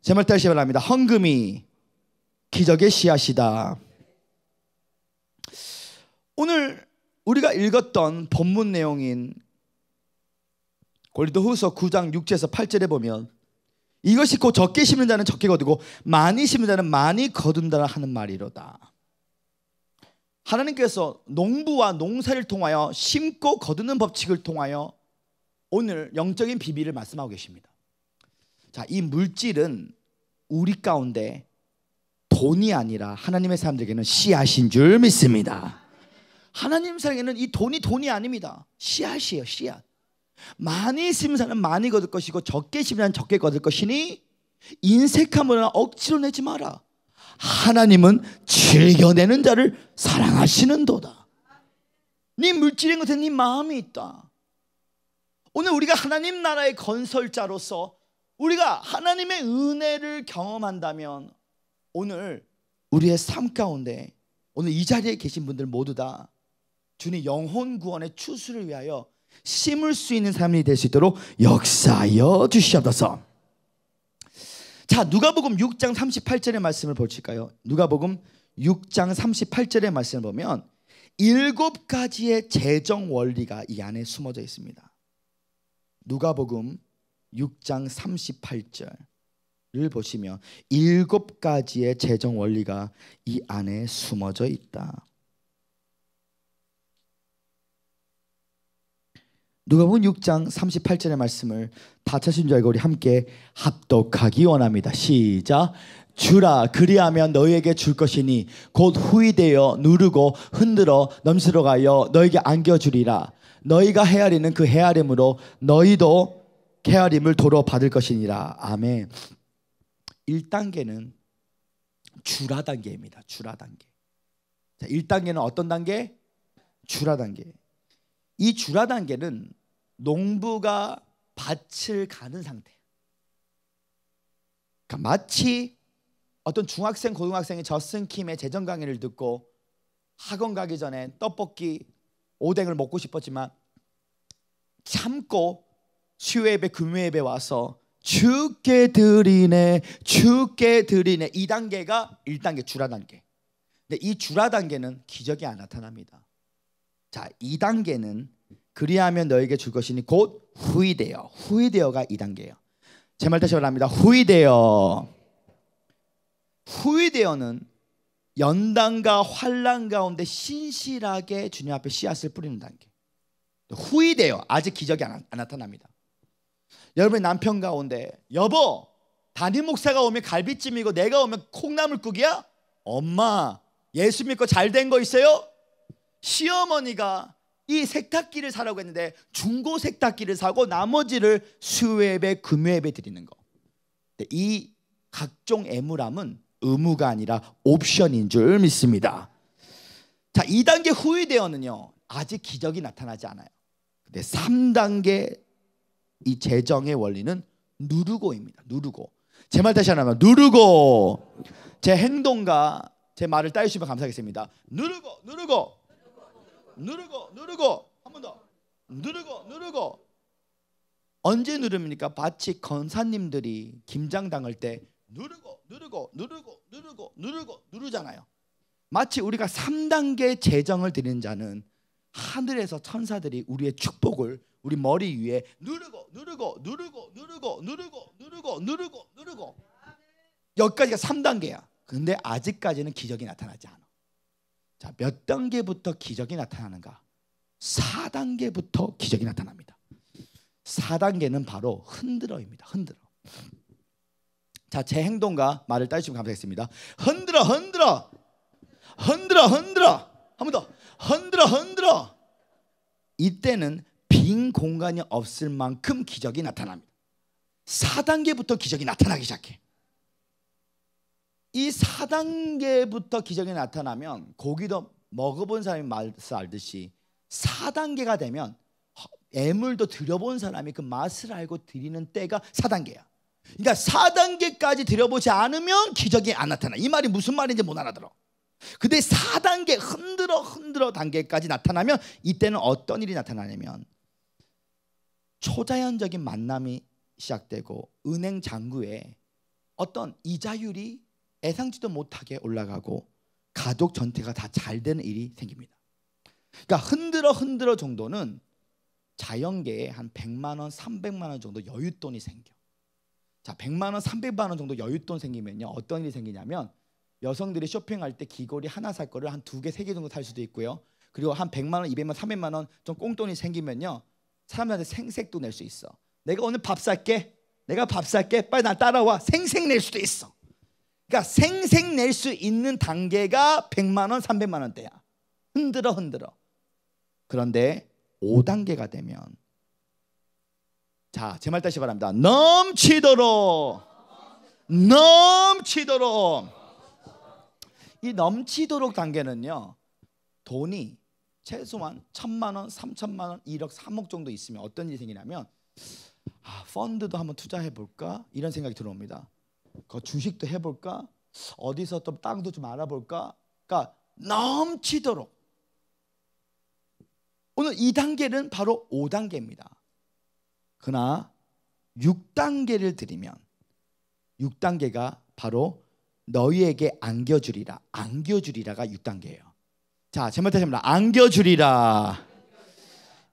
제 말 다시 말합니다. 헌금이 기적의 씨앗이다. 오늘 우리가 읽었던 본문 내용인 골리도후서 9장 6절에서 8절에 보면 이것이 곧 적게 심는 자는 적게 거두고 많이 심는 자는 많이 거둔다 하는 말이로다. 하나님께서 농부와 농사를 통하여 심고 거두는 법칙을 통하여 오늘 영적인 비밀을 말씀하고 계십니다. 자, 이 물질은 우리 가운데 돈이 아니라 하나님의 사람들에게는 씨앗인 줄 믿습니다. 하나님 사랑에는 이 돈이 돈이 아닙니다. 씨앗이에요, 씨앗. 많이 심은 사람은 많이 거둘 것이고 적게 심으사람 적게 거둘 것이니 인색함을 억지로 내지 마라. 하나님은 즐겨내는 자를 사랑하시는도다. 네 물질인 것에 네 마음이 있다. 오늘 우리가 하나님 나라의 건설자로서 우리가 하나님의 은혜를 경험한다면 오늘 우리의 삶 가운데 오늘 이 자리에 계신 분들 모두 다 주님 영혼 구원의 추수를 위하여 심을 수 있는 삶이 될 수 있도록 역사여 주시옵소서. 자, 누가복음 6장 38절의 말씀을 보실까요? 누가복음 6장 38절의 말씀을 보면 일곱 가지의 재정 원리가 이 안에 숨어져 있습니다. 누가복음 6장 38절을 보시면 일곱 가지의 재정 원리가 이 안에 숨어져 있다. 누가복음 6장 38절의 말씀을 다 찾으신 줄 알고 우리 함께 합독하기 원합니다. 시작. 주라 그리하면 너희에게 줄 것이니 곧 후이되어 누르고 흔들어 넘스러 가여 너에게 안겨 주리라. 너희가 헤아리는 그 헤아림으로 너희도 헤아림을 도로 받을 것이니라. 아멘. 1단계는 주라 단계입니다. 주라 단계. 자, 1단계는 어떤 단계? 주라 단계. 이 주라 단계는 농부가 밭을 가는 상태. 그러니까 마치 어떤 중학생 고등학생이 저승킴의 재정 강의를 듣고 학원 가기 전에 떡볶이 오뎅을 먹고 싶었지만 참고 수요 예배 금요 예배 와서 주께 드리네 주께 드리네 이 단계가 1단계 주라 단계 근데 이 주라 단계는 기적이 안 나타납니다 자, 2단계는 그리하면 너에게 줄 것이니 곧 후이되어. 후이되어가 2단계예요. 제 말 다시 말합니다. 후이되어. 후이되어는 연단과 환란 가운데 신실하게 주님 앞에 씨앗을 뿌리는 단계. 후이되어 아직 기적이 안, 안 나타납니다. 여러분의 남편 가운데 여보 담임 목사가 오면 갈비찜이고 내가 오면 콩나물국이야? 엄마 예수 믿고 잘 된 거 있어요? 시어머니가 이 세탁기를 사라고 했는데 중고 세탁기를 사고 나머지를 수요예 금요예배 드리는 거. 이 각종 애물함은 의무가 아니라 옵션인 줄 믿습니다. 자, 2단계 후위되어는요. 아직 기적이 나타나지 않아요. 근데 3단계 이 재정의 원리는 누르고입니다. 누르고. 제 말 다시 하나만 누르고 제 행동과 제 말을 따르시면 감사하겠습니다. 누르고 누르고 누르고 누르고 한 번 더 누르고 누르고 언제 누릅니까? 마치 건사님들이 김장 당할 때 누르고 누르고 누르고 누르고 누르고 누르잖아요. 마치 우리가 3단계 재정을 드리는 자는 하늘에서 천사들이 우리의 축복을 우리 머리 위에 누르고 누르고 누르고 누르고 누르고 누르고 누르고 누르고 여기까지가 3단계야. 근데 아직까지는 기적이 나타나지 않아. 자, 몇 단계부터 기적이 나타나는가? 4단계부터 기적이 나타납니다. 4단계는 바로 흔들어입니다. 흔들어. 자, 제 행동과 말을 따르시면 감사하겠습니다. 흔들어, 흔들어. 흔들어, 흔들어. 한 번 더. 흔들어, 흔들어. 이때는 빈 공간이 없을 만큼 기적이 나타납니다. 4단계부터 기적이 나타나기 시작해. 이 4단계부터 기적이 나타나면 고기도 먹어본 사람이 맛을 알듯이 4단계가 되면 애물도 들여본 사람이 그 맛을 알고 드리는 때가 4단계야. 그러니까 4단계까지 들여보지 않으면 기적이 안 나타나. 이 말이 무슨 말인지 못 알아들어. 근데 4단계 흔들어 흔들어 단계까지 나타나면 이때는 어떤 일이 나타나냐면 초자연적인 만남이 시작되고 은행 장구에 어떤 이자율이 예상치도 못하게 올라가고 가족 전체가 다 잘 되는 일이 생깁니다. 그러니까 흔들어 흔들어 정도는 자연계에 한 100만 원, 300만 원 정도 여윳돈이 생겨. 자, 100만 원, 300만 원 정도 여윳돈 생기면요. 어떤 일이 생기냐면 여성들이 쇼핑할 때 귀걸이 하나 살 거를 한 두 개, 세 개 정도 살 수도 있고요. 그리고 한 100만 원, 200만 원, 300만 원좀 꽁돈이 생기면요. 사람들한테 생색도 낼 수 있어. 내가 오늘 밥 살게. 내가 밥 살게. 빨리 나 따라와. 생색 낼 수도 있어. 그러니까 생생 낼 수 있는 단계가 100만 원, 300만 원대야. 흔들어 흔들어. 그런데 5단계가 되면 자, 제 말 다시 바랍니다. 넘치도록 넘치도록 이 넘치도록 단계는요. 돈이 최소한 천만 원, 삼천만 원, 1억, 3억 정도 있으면 어떤 일이 생기냐면 아, 펀드도 한번 투자해 볼까? 이런 생각이 들어옵니다. 그 주식도 해볼까? 어디서 좀 땅도 좀 알아볼까? 그러니까 넘치도록 오늘 2단계는 바로 5단계입니다. 그러나 6단계를 드리면 6단계가 바로 너희에게 안겨주리라. 안겨주리라가 6단계예요. 자, 제말 다시 합니다. 안겨주리라.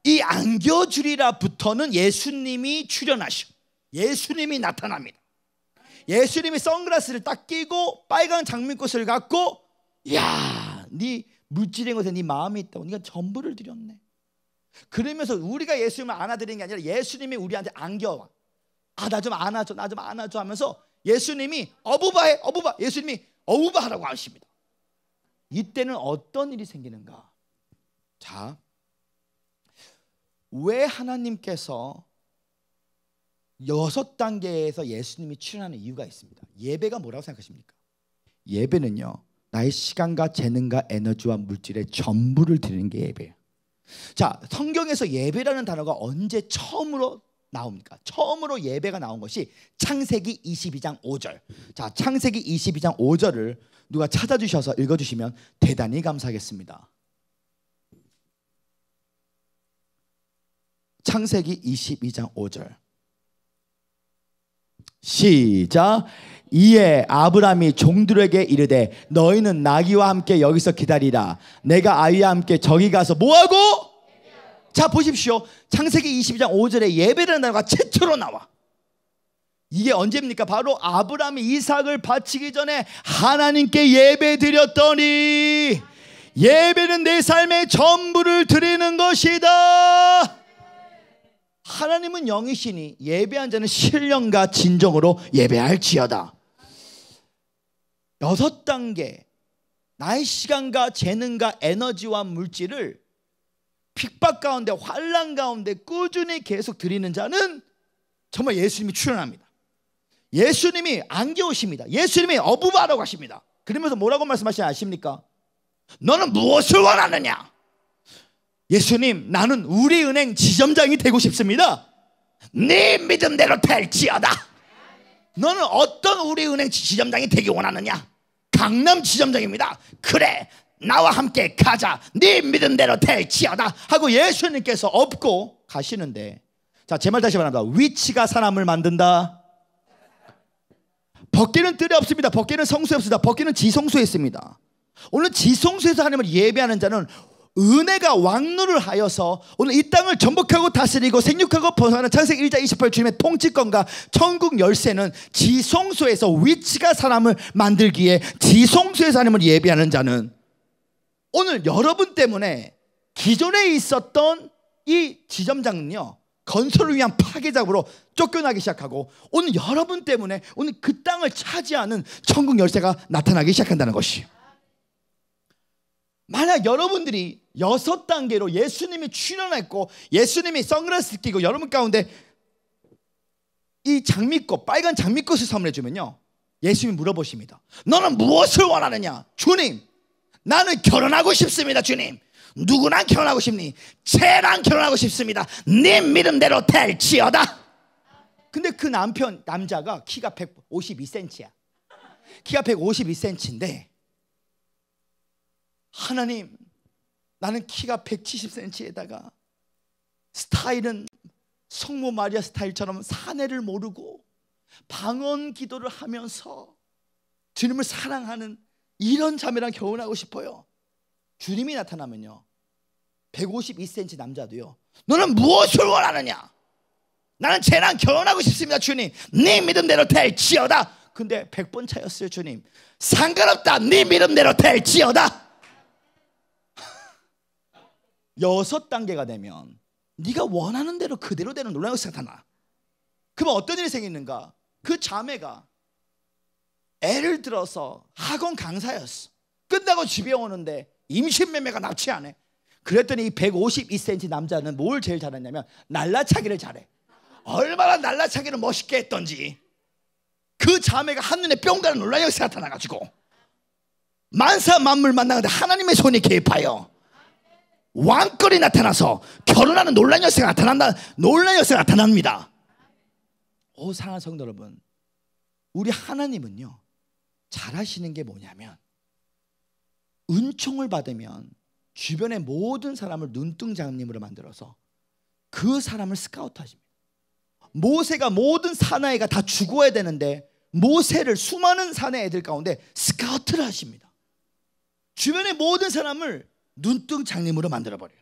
이 안겨주리라부터는 예수님이 출연하셔. 예수님이 나타납니다. 예수님이 선글라스를 딱 끼고 빨간 장미꽃을 갖고 야, 네 물질인 것에 네 마음이 있다고 네가 전부를 드렸네. 그러면서 우리가 예수님을 안아드리는 게 아니라 예수님이 우리한테 안겨와. 아, 나 좀 안아줘, 나 좀 안아줘 하면서 예수님이 어부바해, 어부바. 예수님이 어부바하라고 하십니다. 이때는 어떤 일이 생기는가? 자, 왜 하나님께서 여섯 단계에서 예수님이 출연하는 이유가 있습니다. 예배가 뭐라고 생각하십니까? 예배는요. 나의 시간과 재능과 에너지와 물질의 전부를 드리는 게 예배예요. 자, 성경에서 예배라는 단어가 언제 처음으로 나옵니까? 처음으로 예배가 나온 것이 창세기 22장 5절. 자, 창세기 22장 5절을 누가 찾아주셔서 읽어주시면 대단히 감사하겠습니다. 창세기 22장 5절. 시작. 이에 아브람이 종들에게 이르되 너희는 나귀와 함께 여기서 기다리라. 내가 아이와 함께 저기 가서 뭐하고? 자 보십시오. 창세기 22장 5절에 예배라는 단어가 최초로 나와. 이게 언제입니까? 바로 아브람이 이삭을 바치기 전에 하나님께 예배 드렸더니 예배는 내 삶의 전부를 드리는 것이다. 하나님은 영이시니 예배한 자는 신령과 진정으로 예배할지어다. 여섯 단계 나의 시간과 재능과 에너지와 물질을 핍박 가운데 환란 가운데 꾸준히 계속 드리는 자는 정말 예수님이 출연합니다. 예수님이 안겨오십니다. 예수님이 어부바라고 하십니다. 그러면서 뭐라고 말씀하시지 아십니까? 너는 무엇을 원하느냐? 예수님, 나는 우리 은행 지점장이 되고 싶습니다. 네 믿음대로 될지어다. 너는 어떤 우리 은행 지점장이 되기 원하느냐? 강남 지점장입니다. 그래, 나와 함께 가자. 네 믿음대로 될지어다. 하고 예수님께서 업고 가시는데, 자, 제 말 다시 말합니다. 위치가 사람을 만든다. 벗기는 뜰이 없습니다. 벗기는 성수에 없습니다. 벗기는 지성소에 있습니다. 오늘 지성소에서 하나님을 예배하는 자는 은혜가 왕노를 하여서 오늘 이 땅을 전복하고 다스리고 생육하고 번성하는 창세1자28 주님의 통치권과 천국 열쇠는 지성소에서 위치가 사람을 만들기에 지성소에서 하나님을 예비하는 자는 오늘 여러분 때문에 기존에 있었던 이 지점장은요 건설을 위한 파괴작으로 쫓겨나기 시작하고 오늘 여러분 때문에 오늘 그 땅을 차지하는 천국 열쇠가 나타나기 시작한다는 것이요 만약 여러분들이 여섯 단계로 예수님이 출연했고 예수님이 선글라스 끼고 여러분 가운데 이 장미꽃 빨간 장미꽃을 선물해 주면요 예수님이 물어보십니다 너는 무엇을 원하느냐 주님 나는 결혼하고 싶습니다 주님 누구나 결혼하고 싶니 쟤랑 결혼하고 싶습니다 네 믿음대로 될지어다 근데 그 남편 남자가 키가 152cm야 키가 152cm인데 하나님 나는 키가 170cm에다가 스타일은 성모 마리아 스타일처럼 사내를 모르고 방언 기도를 하면서 주님을 사랑하는 이런 자매랑 결혼하고 싶어요. 주님이 나타나면요. 152cm 남자도요. 너는 무엇을 원하느냐? 나는 쟤랑 결혼하고 싶습니다, 주님. 네 믿음대로 될지어다. 근데 100번 차였어요, 주님. 상관없다. 네 믿음대로 될지어다. 여섯 단계가 되면 네가 원하는 대로 그대로 되는 놀라운 것이 나타나. 그러 어떤 일이 생기는가? 그 자매가 애를 들어서 학원 강사였어. 끝나고 집에 오는데 임신매매가 납치 안 해. 그랬더니 152cm 남자는 뭘 제일 잘했냐면 날라차기를 잘해. 얼마나 날라차기를 멋있게 했던지. 그 자매가 한눈에 뿅 가는 놀라운 역사 나타나가지고 만사 만물 만나는데 하나님의 손이 개입하여 왕권이 나타나서 결혼하는 놀란 열쇠가 나타난다. 논란 열쇠가 나타납니다. 오 사랑하는 성도 여러분, 우리 하나님은요 잘하시는 게 뭐냐면 은총을 받으면 주변의 모든 사람을 눈등장님으로 만들어서 그 사람을 스카우트 하십니다. 모세가 모든 사나이가 다 죽어야 되는데 모세를 수많은 사내 애들 가운데 스카우트를 하십니다. 주변의 모든 사람을 눈뜬 장님으로 만들어 버려요.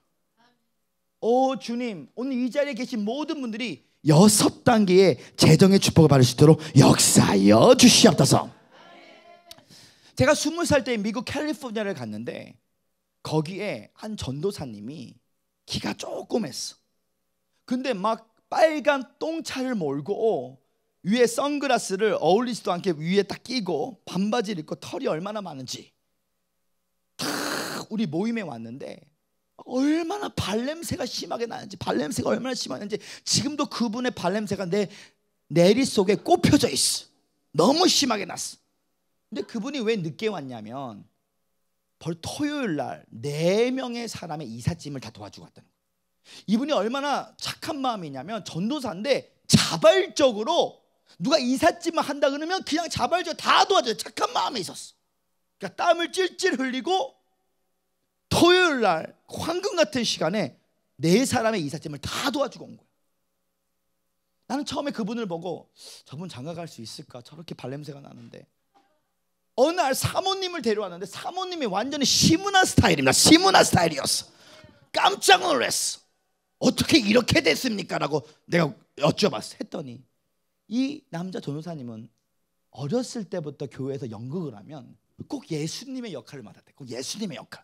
오 주님, 오늘 이 자리에 계신 모든 분들이 여섯 단계의 재정의 축복을 받을 수 있도록 역사여 주시옵소서. 제가 스무 살때 미국 캘리포니아를 갔는데 거기에 한 전도사님이 키가 조금했어. 근데 막 빨간 똥차를 몰고 위에 선글라스를 어울리지도 않게 위에 딱 끼고 반바지를 입고 털이 얼마나 많은지 다 우리 모임에 왔는데 얼마나 발냄새가 심하게 나는지 발냄새가 얼마나 심하는지 지금도 그분의 발냄새가 내 내리 속에 꼽혀져 있어. 너무 심하게 났어. 근데 그분이 왜 늦게 왔냐면 벌 토요일 날 네 명의 사람의 이삿짐을 다 도와주고 왔던 거예요. 이분이 얼마나 착한 마음이냐면 전도사인데 자발적으로 누가 이삿짐을 한다 그러면 그냥 자발적으로 다 도와줘요. 착한 마음이 있었어. 그러니까 땀을 찔찔 흘리고 토요일 날 황금 같은 시간에 네 사람의 이삿짐을 다 도와주고 온거예요 나는 처음에 그분을 보고 저분 장가 갈수 있을까? 저렇게 발냄새가 나는데 어느 날 사모님을 데려왔는데 사모님이 완전히 시문화 스타일입니다. 시문화 스타일이었어. 깜짝 놀랐어. 어떻게 이렇게 됐습니까? 라고 내가 여쭤봤어. 했더니 이 남자 전도사님은 어렸을 때부터 교회에서 연극을 하면 꼭 예수님의 역할을 맡았대. 꼭 예수님의 역할.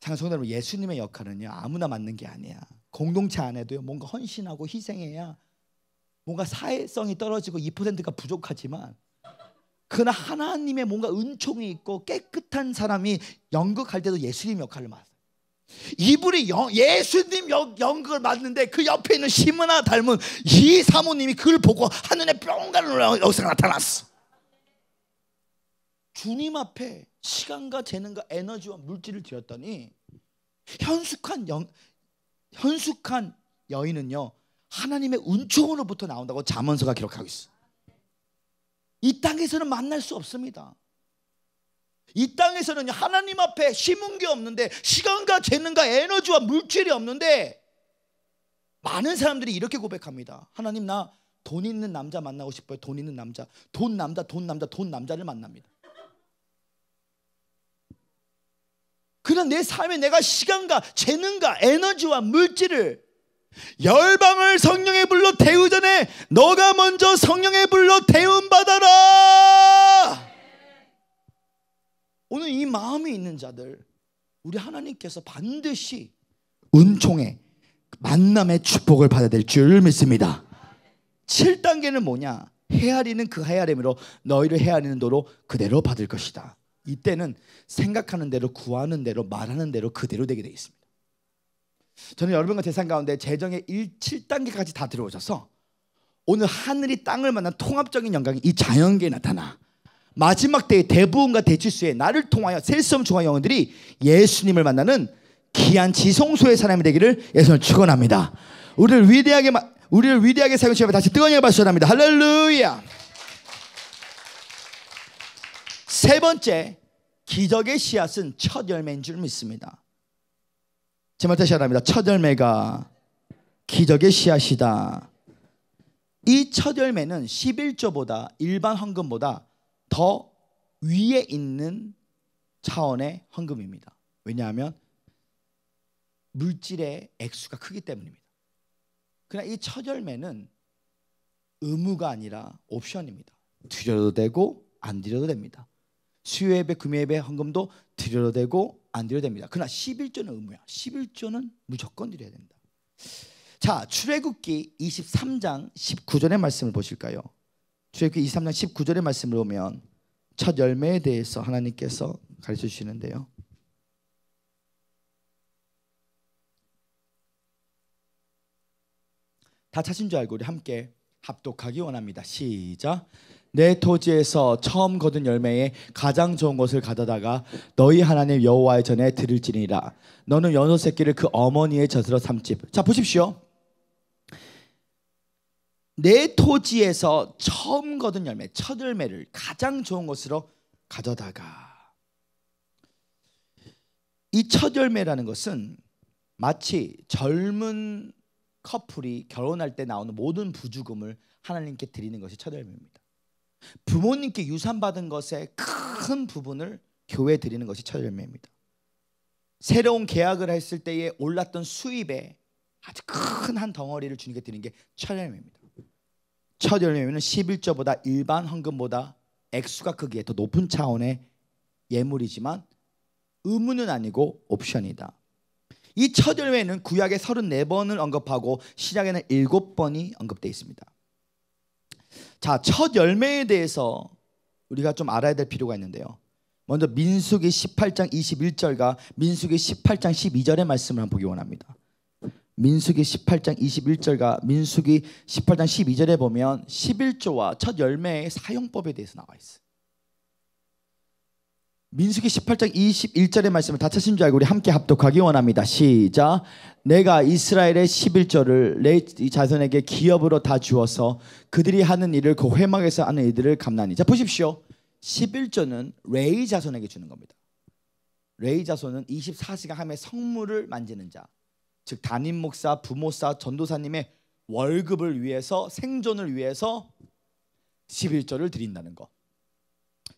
상랑 성도 여 예수님의 역할은요 아무나 맡는 게 아니야. 공동체 안에도요 뭔가 헌신하고 희생해야 뭔가 사회성이 떨어지고 2%가 부족하지만 그나 하나님의 뭔가 은총이 있고 깨끗한 사람이 연극할 때도 예수님 역할을 맡아. 이분이 영, 예수님 역, 연극을 맡는데 그 옆에 있는 시므나 닮은 이 사모님이 그걸 보고 하늘에 뿅 가는 여기서 나타났어. 주님 앞에 시간과 재능과 에너지와 물질을 드렸더니 현숙한 영, 현숙한 여인은요 하나님의 은총으로부터 나온다고 잠언서가 기록하고 있어. 이 땅에서는 만날 수 없습니다. 이 땅에서는 하나님 앞에 심은 게 없는데 시간과 재능과 에너지와 물질이 없는데 많은 사람들이 이렇게 고백합니다. 하나님 나 돈 있는 남자 만나고 싶어요. 돈 있는 남자. 돈 남자, 돈 남자, 돈 남자를 만납니다. 그런 내 삶에 내가 시간과 재능과 에너지와 물질을 열방을 성령의 불로 태우 전에 너가 먼저 성령의 불로 태운 받아라. 오늘 이 마음이 있는 자들 우리 하나님께서 반드시 은총의 만남의 축복을 받아야 될 줄 믿습니다. 7단계는 뭐냐? 헤아리는 그 헤아림으로 너희를 헤아리는 도로 그대로 받을 것이다. 이때는 생각하는 대로 구하는 대로 말하는 대로 그대로 되게 되어 있습니다. 저는 여러분과 대상 가운데 재정의 1, 7단계까지 다 들어오셔서 오늘 하늘이 땅을 만난 통합적인 영광이 이 자연계에 나타나 마지막 때의 대부흥과 대치수에 나를 통하여 셀 수 없는 중한 영혼들이 예수님을 만나는 귀한 지성소의 사람이 되기를 예수님 축원합니다. 우리를 위대하게 우리를 위대하게 사용시며 다시 뜨거운 박수 전합니다. 할렐루야. 세 번째, 기적의 씨앗은 첫 열매인 줄 믿습니다. 제 말 다시 말합니다. 첫 열매가 기적의 씨앗이다. 이 첫 열매는 11조보다 일반 헌금보다 더 위에 있는 차원의 헌금입니다. 왜냐하면 물질의 액수가 크기 때문입니다. 그러나 이 첫 열매는 의무가 아니라 옵션입니다. 드려도 되고 안 드려도 됩니다. 수요 예배, 금요 예배, 헌금도 드려도 되고 안 드려도 됩니다. 그러나 11조는 의무야. 11조는 무조건 드려야 된다. 자, 출애굽기 23장 19절의 말씀을 보실까요? 출애굽기 23장 19절의 말씀을 보면 첫 열매에 대해서 하나님께서 가르쳐 주시는데요. 다 찾은 줄 알고 우리 함께 합독하기 원합니다. 시작. 내 토지에서 처음 거둔 열매에 가장 좋은 것을 가져다가 너희 하나님 여호와의 전에 드릴지니라. 너는 연호 새끼를 그 어머니의 젖으로 삼집. 자 보십시오. 내 토지에서 처음 거둔 열매, 첫 열매를 가장 좋은 것으로 가져다가. 이 첫 열매라는 것은 마치 젊은 커플이 결혼할 때 나오는 모든 부주금을 하나님께 드리는 것이 첫 열매입니다. 부모님께 유산받은 것의 큰 부분을 교회 드리는 것이 첫 열매입니다. 새로운 계약을 했을 때에 올랐던 수입에 아주 큰 한 덩어리를 주님께 드리는 게 첫 열매입니다. 첫 열매는 11조보다 일반 헌금보다 액수가 크기에 더 높은 차원의 예물이지만 의무는 아니고 옵션이다. 이 첫 열매는 구약의 34번을 언급하고 신약에는 7번이 언급되어 있습니다. 자, 첫 열매에 대해서 우리가 좀 알아야 될 필요가 있는데요. 먼저 민숙이 18장 21절과 민숙이 18장 12절의 말씀을 한번 보기 원합니다. 민숙이 18장 21절과 민숙이 18장 12절에 보면 11조와 첫 열매의 사용법에 대해서 나와 있어요. 민수기 18장 21절의 말씀을 다 찾으신 줄 알고 우리 함께 합독하기 원합니다. 시작. 내가 이스라엘의 11절을 내 자손에게 기업으로 다 주어서 그들이 하는 일을 그 회막에서 하는 이들을 감나니. 자 보십시오. 11절은 레이 자손에게 주는 겁니다. 레이 자손은 24시간 함에 성물을 만지는 자. 즉 담임 목사, 부모사, 전도사님의 월급을 위해서 생존을 위해서 11절을 드린다는 거.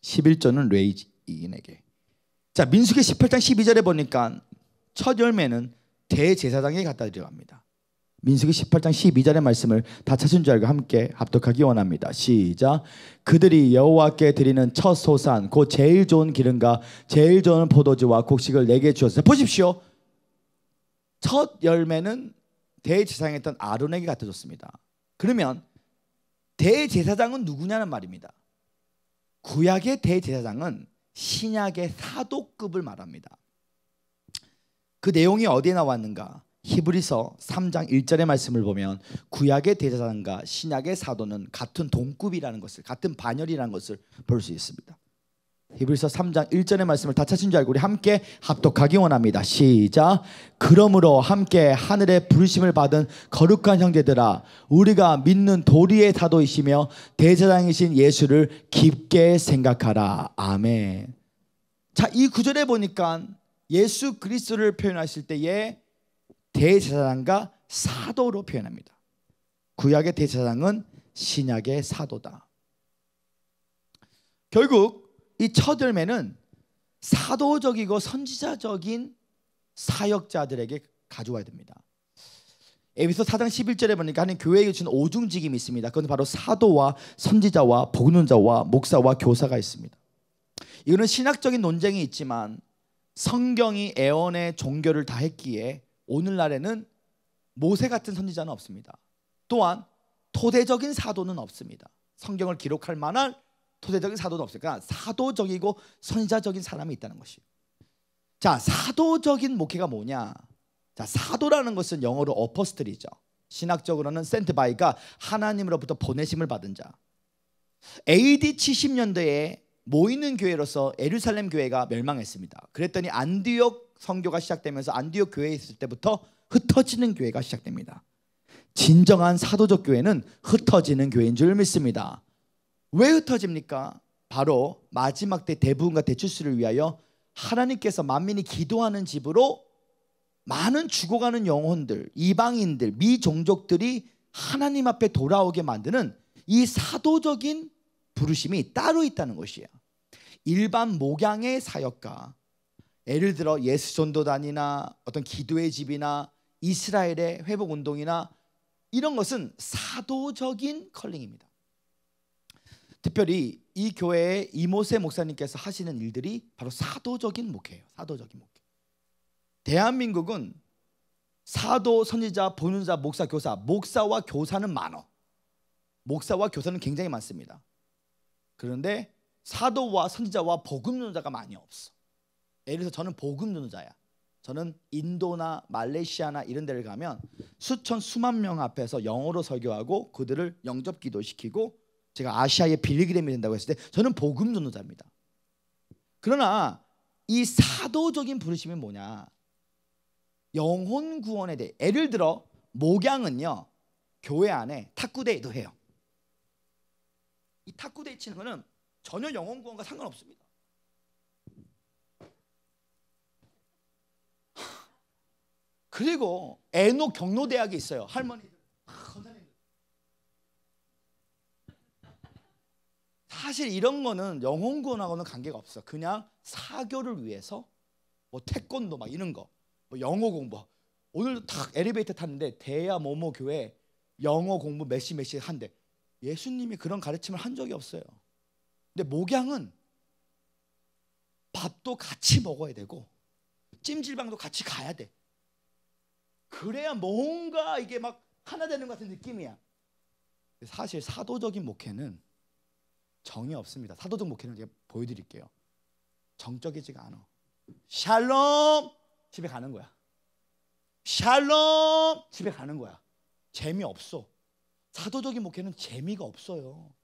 11절은 레이지 이인에게. 자, 민수기 18장 12절에 보니까 첫 열매는 대제사장에 게 갖다 드려갑니다. 민수기 18장 12절의 말씀을 다 찾은 줄 알고 함께 합독하기 원합니다. 시작. 그들이 여호와께 드리는 첫 소산 그 제일 좋은 기름과 제일 좋은 포도주와 곡식을 내게 주었어요 보십시오. 첫 열매는 대제사장했던 이 아론에게 갖다 줬습니다. 그러면 대제사장은 누구냐는 말입니다. 구약의 대제사장은 신약의 사도급을 말합니다. 그 내용이 어디에 나왔는가? 히브리서 3장 1절의 말씀을 보면 구약의 대제사장과 신약의 사도는 같은 동급이라는 것을 같은 반열이라는 것을 볼 수 있습니다. 히브리서 3장 1절의 말씀을 다 찾은 줄 알고 우리 함께 합독하기 원합니다. 시작. 그러므로 함께 하늘의 부르심을 받은 거룩한 형제들아 우리가 믿는 도리의 사도이시며 대제장이신 예수를 깊게 생각하라. 아멘. 자, 이 구절에 보니까 예수 그리스도를 표현하실 때에 대제사장과 사도로 표현합니다. 구약의 대제사장은 신약의 사도다. 결국 이첫 열매는 사도적이고 선지자적인 사역자들에게 가져와야 됩니다. 에베소 4장 11절에 보니까 하는 교회에 주신 오중직임이 있습니다. 그건 바로 사도와 선지자와 복음자와 목사와 교사가 있습니다. 이거는 신학적인 논쟁이 있지만 성경이 애언의 종교를 다 했기에 오늘날에는 모세 같은 선지자는 없습니다. 또한 토대적인 사도는 없습니다. 성경을 기록할 만한 토대적인 사도도 없어요. 그니까 사도적이고 선지자적인 사람이 있다는 것이에 자, 사도적인 목회가 뭐냐? 자, 사도라는 것은 영어로 어퍼스트리죠. 신학적으로는 센트바이가 하나님으로부터 보내심을 받은 자. AD 70년대에 모이는 교회로서 에루살렘 교회가 멸망했습니다. 그랬더니 안디옥 성교가 시작되면서 안디옥 교회에 있을 때부터 흩어지는 교회가 시작됩니다. 진정한 사도적 교회는 흩어지는 교회인 줄 믿습니다. 왜 흩어집니까? 바로 마지막 때 대부분과 대출수를 위하여 하나님께서 만민이 기도하는 집으로 많은 죽어가는 영혼들, 이방인들, 미종족들이 하나님 앞에 돌아오게 만드는 이 사도적인 부르심이 따로 있다는 것이에요. 일반 목양의 사역과 예를 들어 예수 전도단이나 어떤 기도의 집이나 이스라엘의 회복 운동이나 이런 것은 사도적인 컬링입니다. 특별히 이 교회의 이모세 목사님께서 하시는 일들이 바로 사도적인 목회예요. 사도적인 목회. 대한민국은 사도, 선지자, 보는자, 목사, 교사, 목사와 교사는 많어. 목사와 교사는 굉장히 많습니다. 그런데 사도와 선지자와 복음 전자가 많이 없어. 예를 들어서 저는 복음 전자야. 저는 인도나 말레이시아나 이런 데를 가면 수천 수만 명 앞에서 영어로 설교하고 그들을 영접 기도시키고 제가 아시아의 빌리게 된다고 했을 때 저는 복음 전도자입니다. 그러나 이 사도적인 부르심이 뭐냐? 영혼 구원에 대해 예를 들어 목양은요 교회 안에 탁구대회도 해요. 이 탁구대회 치는 거는 전혀 영혼 구원과 상관없습니다. 그리고 에노 경로대학이 있어요. 할머니 사실 이런 거는 영혼 구원하고는 관계가 없어. 그냥 사교를 위해서 뭐 태권도 막 이런 거, 뭐 영어 공부. 오늘도 딱 엘리베이터 탔는데 대야 모모 교회 영어 공부 몇시 몇시 한대. 예수님이 그런 가르침을 한 적이 없어요. 근데 목양은 밥도 같이 먹어야 되고 찜질방도 같이 가야 돼. 그래야 뭔가 이게 막 하나 되는 것 같은 느낌이야. 사실 사도적인 목회는 정이 없습니다. 사도적 목회는 제가 보여드릴게요. 정적이지가 않아. 샬롬 집에 가는 거야. 샬롬 집에 가는 거야. 재미 없어. 사도적인 목회는 재미가 없어요.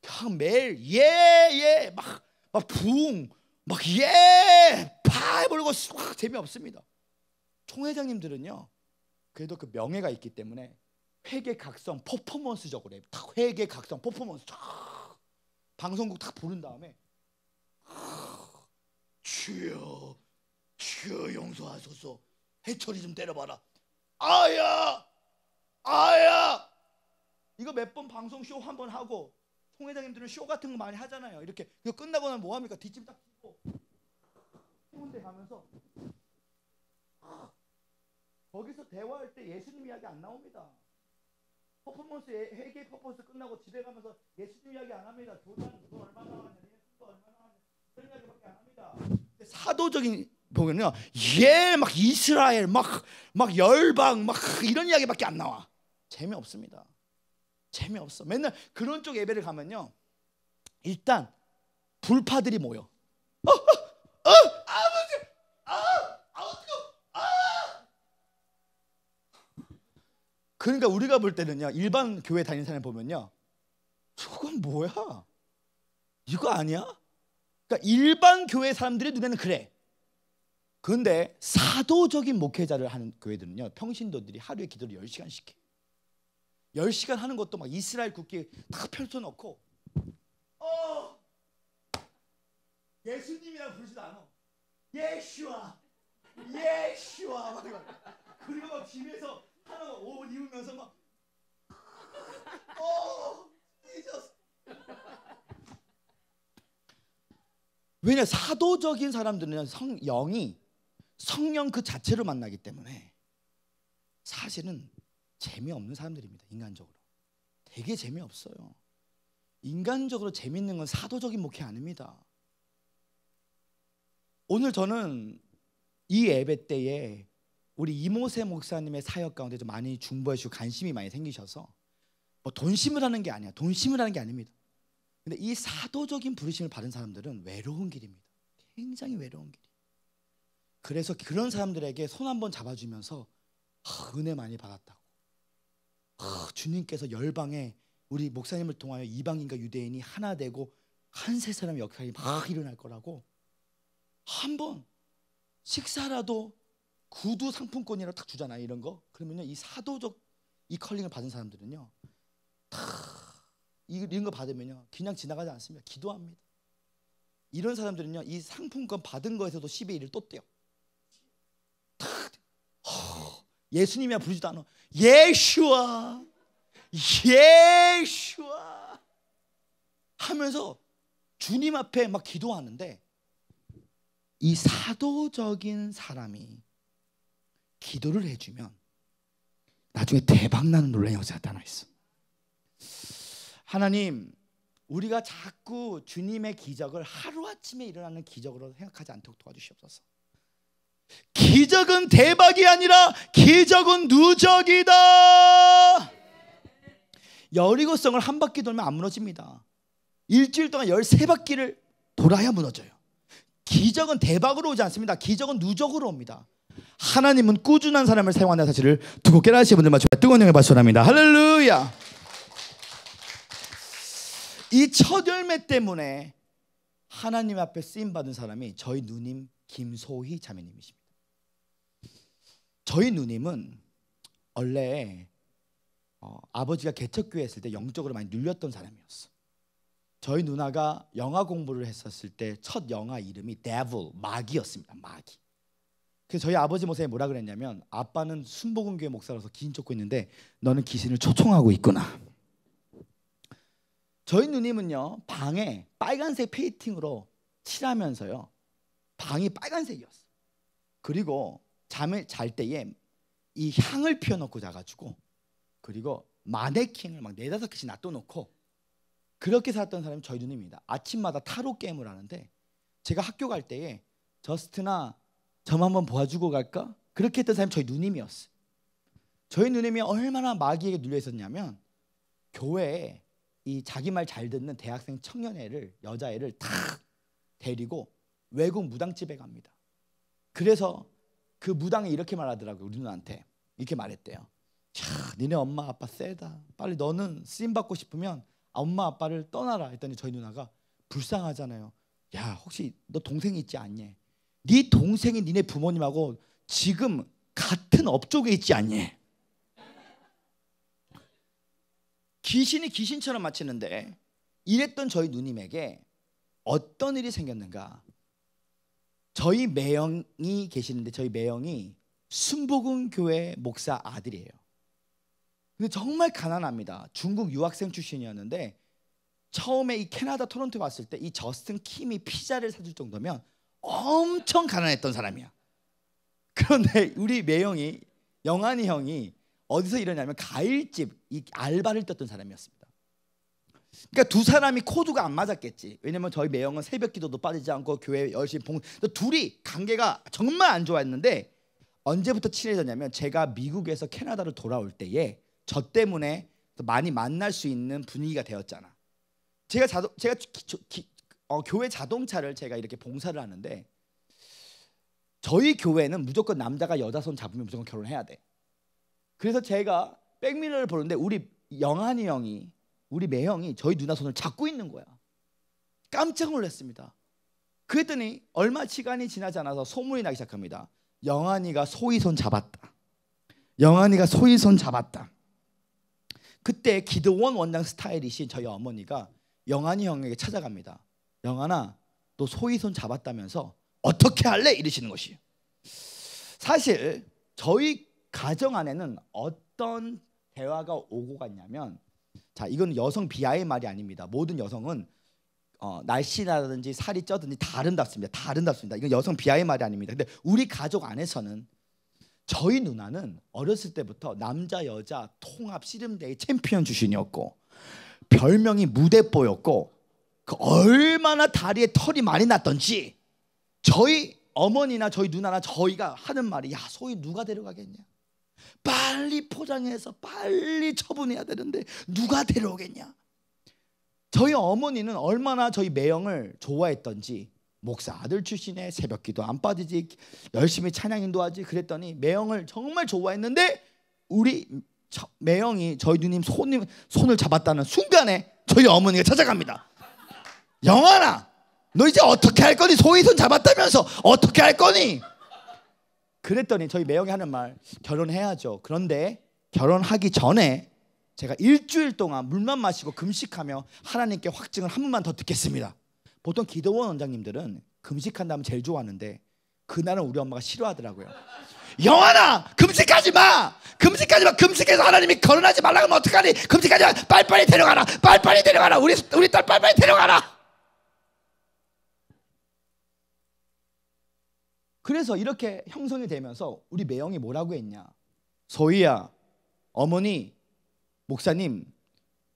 그냥 매일 예 예 막 막 붕 막예파 불고 쑥 재미 없습니다. 총회장님들은요. 그래도 그 명예가 있기 때문에 회계 각성 퍼포먼스적으로 해요. 회계 각성 퍼포먼스. 쫙 방송국 탁 부른 다음에 주여 주여 용서하소서 해철이 좀 때려봐라 아야 아야 이거 몇 번 방송 쇼 한 번 하고 송 회장님들은 쇼 같은 거 많이 하잖아요 이렇게 이거 끝나고 나면 뭐합니까 뒷집딱치고 홍대 가면서 거기서 대화할 때 예수님 이야기 안 나옵니다 퍼포먼스 회계 퍼포먼스 끝나고 집에 가면서 예수님 이야기 안 합니다. 교장 누구 얼마나 하냐, 예수도 얼마나 하냐 그런 이야기밖에 안 합니다. 사도적인 보면요, 예막 이스라엘 막 막 열방 막 이런 이야기밖에 안 나와. 재미 없습니다. 재미 없어. 맨날 그런 쪽 예배를 가면요, 일단 불파들이 모여. 그러니까 우리가 볼 때는요 일반 교회 다니는 사람 보면요 저건 뭐야 이거 아니야? 그러니까 일반 교회 사람들이 눈에는 그래. 근데 사도적인 목회자를 하는 교회들은요 평신도들이 하루에 기도를 10시간씩 해. 10시간 하는 것도 막 이스라엘 국기에 다 펼쳐 놓고 어 예수님이라 고 부르지도 않아. 예슈아 예슈아 막 그리고 막 집에서 하나가 옷 입으면서 막 어, 왜냐 사도적인 사람들은 성 영이 성령 그 자체를 만나기 때문에 사실은 재미없는 사람들입니다. 인간적으로 되게 재미없어요. 인간적으로 재밌는 건 사도적인 목회 아닙니다. 오늘 저는 이 예배 때에 우리 이모세 목사님의 사역 가운데 좀 많이 중보해 주고 관심이 많이 생기셔서 뭐 돈심을 하는 게 아니야. 돈심을 하는 게 아닙니다. 근데 이 사도적인 부르심을 받은 사람들은 외로운 길입니다. 굉장히 외로운 길이. 그래서 그런 사람들에게 손 한번 잡아주면서 아, 은혜 많이 받았다고. 아, 주님께서 열방에 우리 목사님을 통하여 이방인과 유대인이 하나 되고 한 세 사람 역할이 막 일어날 거라고 한 번 식사라도 구두 상품권이라고 딱 주잖아 요 이런 거. 그러면요 이 사도적 이 컬링을 받은 사람들은요 다 이런 거 받으면요 그냥 지나가지 않습니다. 기도합니다. 이런 사람들은요 이 상품권 받은 거에서도 10의 1을 또 떼요. 탁 예수님이야 부르지도 않아. 예슈아, 예슈아 하면서 주님 앞에 막 기도하는데 이 사도적인 사람이 기도를 해주면 나중에 대박나는 논란이 어디서 나타나 있어. 하나님, 우리가 자꾸 주님의 기적을 하루아침에 일어나는 기적으로 생각하지 않도록 도와주시옵소서. 기적은 대박이 아니라 기적은 누적이다. 여리고성을 한 바퀴 돌면 안 무너집니다. 일주일 동안 열세 바퀴를 돌아야 무너져요. 기적은 대박으로 오지 않습니다. 기적은 누적으로 옵니다. 하나님은 꾸준한 사람을 사용한다는 사실을 두고 깨달으신 분들 맞춰 네, 뜨거운 영의 박수 합니다. 할렐루야! 이 첫 열매 때문에 하나님 앞에 쓰임 받은 사람이 저희 누님 김소희 자매님이십니다. 저희 누님은 원래 어, 아버지가 개척교회 했을 때 영적으로 많이 눌렸던 사람이었어. 저희 누나가 영화 공부를 했었을 때 첫 영화 이름이 Devil 마귀였습니다. 마귀. 그 저희 아버지 모세에 뭐라 그랬냐면 아빠는 순복음교회 목사로서 기인 쫓고 있는데 너는 귀신을 초청하고 있구나. 저희 누님은요 방에 빨간색 페이팅으로 칠하면서요 방이 빨간색이었어. 그리고 잠을 잘 때에 이 향을 피워놓고 자가지고 그리고 마네킹을 막 네다섯 개씩 놔둬놓고 그렇게 살았던 사람이 저희 누님입니다. 아침마다 타로 게임을 하는데 제가 학교 갈 때에 저스트나 점 한번 보아주고 갈까? 그렇게 했던 사람이 저희 누님이었어요. 저희 누님이 얼마나 마귀에게 눌려 있었냐면 교회에 이 자기 말 잘 듣는 대학생 청년애를 여자애를 탁 데리고 외국 무당집에 갑니다. 그래서 그 무당이 이렇게 말하더라고요. 우리 누나한테 이렇게 말했대요. 야, 니네 엄마 아빠 세다. 빨리 너는 쓰임 받고 싶으면 아, 엄마 아빠를 떠나라. 했더니 저희 누나가 불쌍하잖아요. 야, 혹시 너 동생 있지 않냐? 네 동생이 니네 부모님하고 지금 같은 업쪽에 있지 않니? 귀신이 귀신처럼 맞히는데 이랬던 저희 누님에게 어떤 일이 생겼는가? 저희 매형이 계시는데 저희 매형이 순복음 교회 목사 아들이에요. 근데 정말 가난합니다. 중국 유학생 출신이었는데 처음에 이 캐나다 토론토 왔을 때 이 저스틴 킴이 피자를 사줄 정도면 엄청 가난했던 사람이야. 그런데 우리 매형이 영환이 형이 어디서 일하냐면 가일집 이 알바를 떴던 사람이었습니다. 그러니까 두 사람이 코드가 안 맞았겠지. 왜냐면 저희 매형은 새벽 기도도 빠지지 않고 교회 열심히 봉 둘이 관계가 정말 안 좋았는데 언제부터 친해졌냐면 제가 미국에서 캐나다로 돌아올 때에 저 때문에 많이 만날 수 있는 분위기가 되었잖아. 제가 자도, 제가 기, 기, 어, 교회 자동차를 제가 이렇게 봉사를 하는데 저희 교회는 무조건 남자가 여자 손 잡으면 무조건 결혼해야 돼. 그래서 제가 백미러를 보는데 우리 영한이 형이 우리 매형이 저희 누나 손을 잡고 있는 거야. 깜짝 놀랐습니다. 그랬더니 얼마 시간이 지나지 않아서 소문이 나기 시작합니다. 영한이가 소희 손 잡았다. 영한이가 소희 손 잡았다. 그때 기도원 원장 스타일이신 저희 어머니가 영한이 형에게 찾아갑니다. 영아나 너 소희 손 잡았다면서 어떻게 할래? 이러시는 것이에요. 사실 저희 가정 안에는 어떤 대화가 오고 갔냐면 자 이건 여성 비하의 말이 아닙니다. 모든 여성은 어, 날씬하든지 살이 쪄든지 다 아름답습니다. 다 아름답습니다. 이건 여성 비하의 말이 아닙니다. 근데 우리 가족 안에서는 저희 누나는 어렸을 때부터 남자 여자 통합 씨름대의 챔피언 출신이었고 별명이 무대뽀였고 그 얼마나 다리에 털이 많이 났던지 저희 어머니나 저희 누나나 저희가 하는 말이 야 소위 누가 데려가겠냐 빨리 포장해서 빨리 처분해야 되는데 누가 데려오겠냐 저희 어머니는 얼마나 저희 매형을 좋아했던지 목사 아들 출신에 새벽기도 안 빠지지 열심히 찬양 인도하지 그랬더니 매형을 정말 좋아했는데 우리 매형이 저희 누님 손님 손을 잡았다는 순간에 저희 어머니가 찾아갑니다. 영환나너 이제 어떻게 할 거니? 소위 손 잡았다면서 어떻게 할 거니? 그랬더니 저희 매형이 하는 말, 결혼해야죠. 그런데 결혼하기 전에 제가 일주일 동안 물만 마시고 금식하며 하나님께 확증을 한 번만 더 듣겠습니다. 보통 기도원 원장님들은 금식한 다면 제일 좋아하는데 그날은 우리 엄마가 싫어하더라고요. 영환나 금식하지 마 금식하지 마 금식해서 하나님이 결혼하지 말라고 하면 어떡하니 금식하지 마 빨리빨리 데려가라 빨리빨리 데려가라 우리 우리 딸 빨리빨리 데려가라 그래서 이렇게 형성이 되면서 우리 매형이 뭐라고 했냐? 소희야, 어머니, 목사님,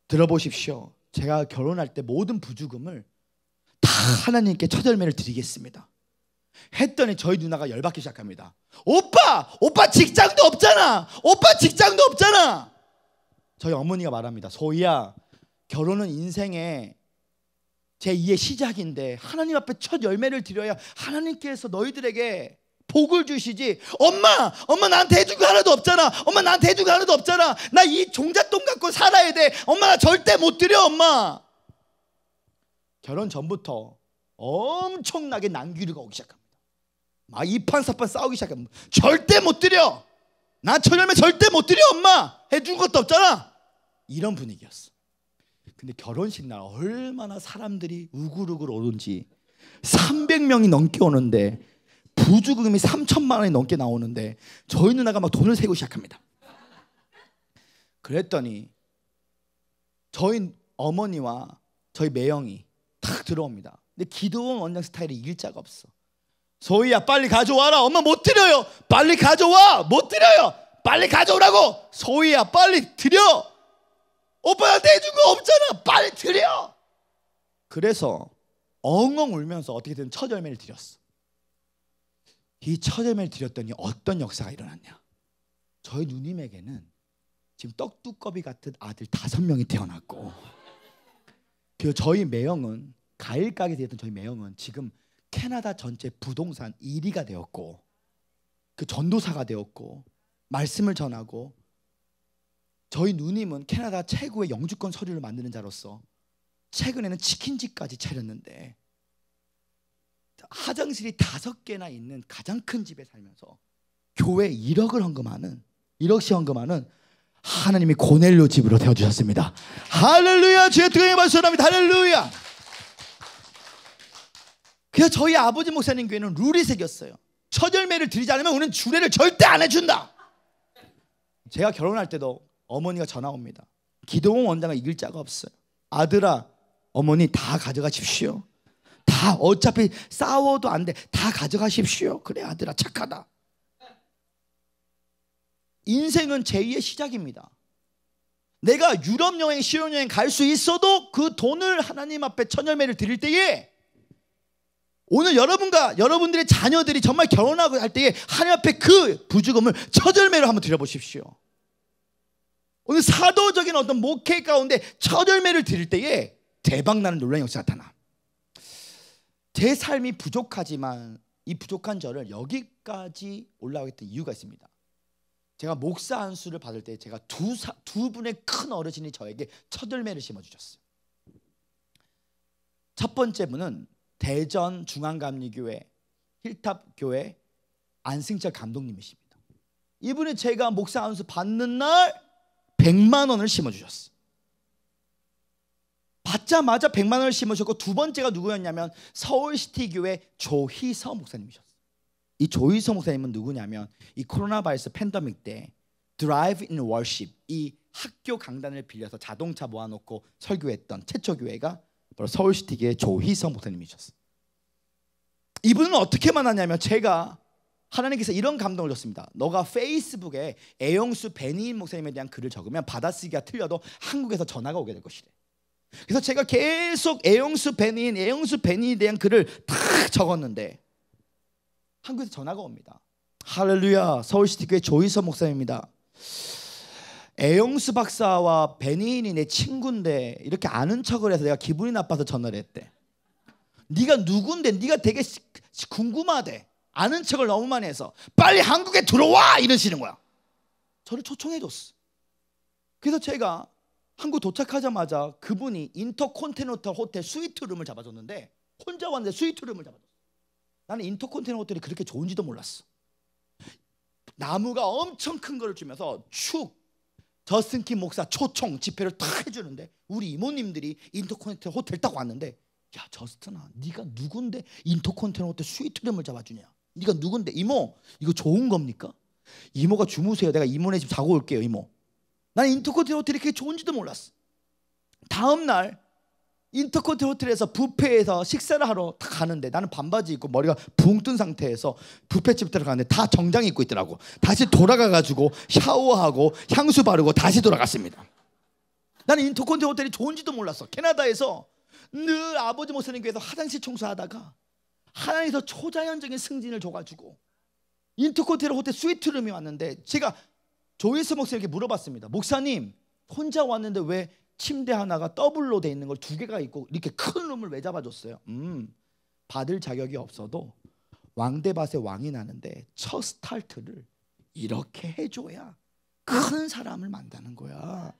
들어보십시오. 제가 결혼할 때 모든 부주금을 다 하나님께 처절매를 드리겠습니다. 했더니 저희 누나가 열받기 시작합니다. 오빠! 오빠 직장도 없잖아! 오빠 직장도 없잖아! 저희 어머니가 말합니다. 소희야, 결혼은 인생의 제2의 시작인데 하나님 앞에 첫 열매를 드려야 하나님께서 너희들에게 복을 주시지. 엄마, 엄마 나한테 해준 거 하나도 없잖아. 엄마 나한테 해준 거 하나도 없잖아. 나 이 종잣돈 갖고 살아야 돼. 엄마 나 절대 못 드려, 엄마. 결혼 전부터 엄청나게 난귀를 거기 시작합니다. 막 이판사판 싸우기 시작합니다. 절대 못 드려. 나 처녀면 절대 못 드려, 엄마. 해준 것도 없잖아. 이런 분위기였어. 근데 결혼식 날 얼마나 사람들이 우글우글 오는지 300명이 넘게 오는데 부주금이 3천만 원이 넘게 나오는데 저희 누나가 막 돈을 세고 시작합니다. 그랬더니 저희 어머니와 저희 매형이 탁 들어옵니다. 근데 기도원 원장 스타일이 일자가 없어. 소희야 빨리 가져와라. 엄마 못 드려요. 빨리 가져와. 못 드려요. 빨리 가져오라고. 소희야 빨리 드려. 오빠한테 해준 거 없잖아. 빨리 드려. 그래서 엉엉 울면서 어떻게든 첫 열매를 드렸어. 이 첫 열매를 드렸더니 어떤 역사가 일어났냐. 저희 누님에게는 지금 떡두꺼비 같은 아들 다섯 명이 태어났고 그 저희 매형은 가일 가게 되었던 저희 매형은 지금 캐나다 전체 부동산 1위가 되었고 그 전도사가 되었고 말씀을 전하고 저희 누님은 캐나다 최고의 영주권 서류를 만드는 자로서 최근에는 치킨집까지 차렸는데 화장실이 다섯 개나 있는 가장 큰 집에 살면서 교회 1억을 헌금하는 1억씩 헌금하는 하나님이 고넬료 집으로 되어주셨습니다 할렐루야 주의 뜨거운 말씀합니다. 할렐루야. 그래서 저희 아버지 목사님 교회는 룰이 새겼어요. 첫 열매를 드리지 않으면 우리는 주례를 절대 안 해준다. 제가 결혼할 때도 어머니가 전화 옵니다. 기도원 원장은 이길 자가 없어요. 아들아, 어머니 다 가져가십시오. 다 어차피 싸워도 안 돼. 다 가져가십시오. 그래 아들아 착하다. 인생은 제2의 시작입니다. 내가 유럽 여행, 시온 여행 갈 수 있어도 그 돈을 하나님 앞에 천열매를 드릴 때에 오늘 여러분과 여러분들의 자녀들이 정말 결혼하고 할 때에 하나님 앞에 그 부주금을 처절매로 한번 드려보십시오. 오늘 사도적인 어떤 목회 가운데 첫 열매를 드릴 때에 대박나는 놀라운 역사 나타나. 제 삶이 부족하지만 이 부족한 저를 여기까지 올라오게 된 이유가 있습니다. 제가 목사 안수를 받을 때 제가 두, 사, 두 분의 큰 어르신이 저에게 첫 열매를 심어주셨어요. 첫 번째 분은 대전 중앙감리교회 힐탑교회 안승철 감독님이십니다. 이분이 제가 목사 안수 받는 날 100만 원을 심어 주셨어. 받자마자 100만 원을 심으셨고 두 번째가 누구였냐면 서울시티 교회 조희서 목사님이셨어이 조희서 목사님은 누구냐면 이 코로나 바이러스 팬데믹 때 드라이브 인 월십 이 학교 강단을 빌려서 자동차 모아놓고 설교했던 최초 교회가 바로 서울시티 교회 조희서 목사님이셨어 이분은 어떻게 만났냐면 제가 하나님께서 이런 감동을 줬습니다. 너가 페이스북에 애용수 베니인 목사님에 대한 글을 적으면 받아쓰기가 틀려도 한국에서 전화가 오게 될 것이래. 그래서 제가 계속 애용수 베니인, 애용수 베니에 인 대한 글을 탁 적었는데 한국에서 전화가 옵니다. 할렐루야, 서울시티교회 조이서 목사입니다. 애용수 박사와 베니인이 내 친구인데 이렇게 아는 척을 해서 내가 기분이 나빠서 전화를 했대. 네가 누군데 네가 되게 궁금하대. 아는 척을 너무 많이 해서 빨리 한국에 들어와 이러시는 거야. 저를 초청해줬어. 그래서 제가 한국 도착하자마자 그분이 인터콘티넨탈 호텔 스위트룸을 잡아줬는데 혼자 왔는데 스위트룸을 잡아줬어. 나는 인터콘티넨탈 호텔이 그렇게 좋은지도 몰랐어. 나무가 엄청 큰 거를 주면서 축 저스틴 목사 초청 집회를 다 해주는데 우리 이모님들이 인터콘티넨탈 호텔 딱 왔는데 야 저스틴아 네가 누군데 인터콘티넨탈 호텔 스위트룸을 잡아주냐 네가 누군데 이모 이거 좋은 겁니까? 이모가 주무세요. 내가 이모네 집 자고 올게요 이모. 난 인터컨티 호텔이 그렇게 좋은지도 몰랐어. 다음 날 인터컨티 호텔에서 부페에서 식사를 하러 다 가는데 나는 반바지 입고 머리가 붕 뜬 상태에서 부페집 들어가는데 다 정장 입고 있더라고. 다시 돌아가가지고 샤워하고 향수 바르고 다시 돌아갔습니다. 나는 인터컨티 호텔이 좋은지도 몰랐어. 캐나다에서 늘 아버지 모사님께서 화장실 청소하다가 하나님에서 초자연적인 승진을 줘가지고 인트코테르 호텔 스위트룸이 왔는데 제가 조이스 목사님께 물어봤습니다. 목사님 혼자 왔는데 왜 침대 하나가 더블로 돼 있는 걸 두 개가 있고 이렇게 큰 룸을 왜 잡아줬어요? 음 받을 자격이 없어도 왕대밭의 왕이 나는데 첫 스타트를 이렇게 해줘야 큰 사람을 만나는 거야.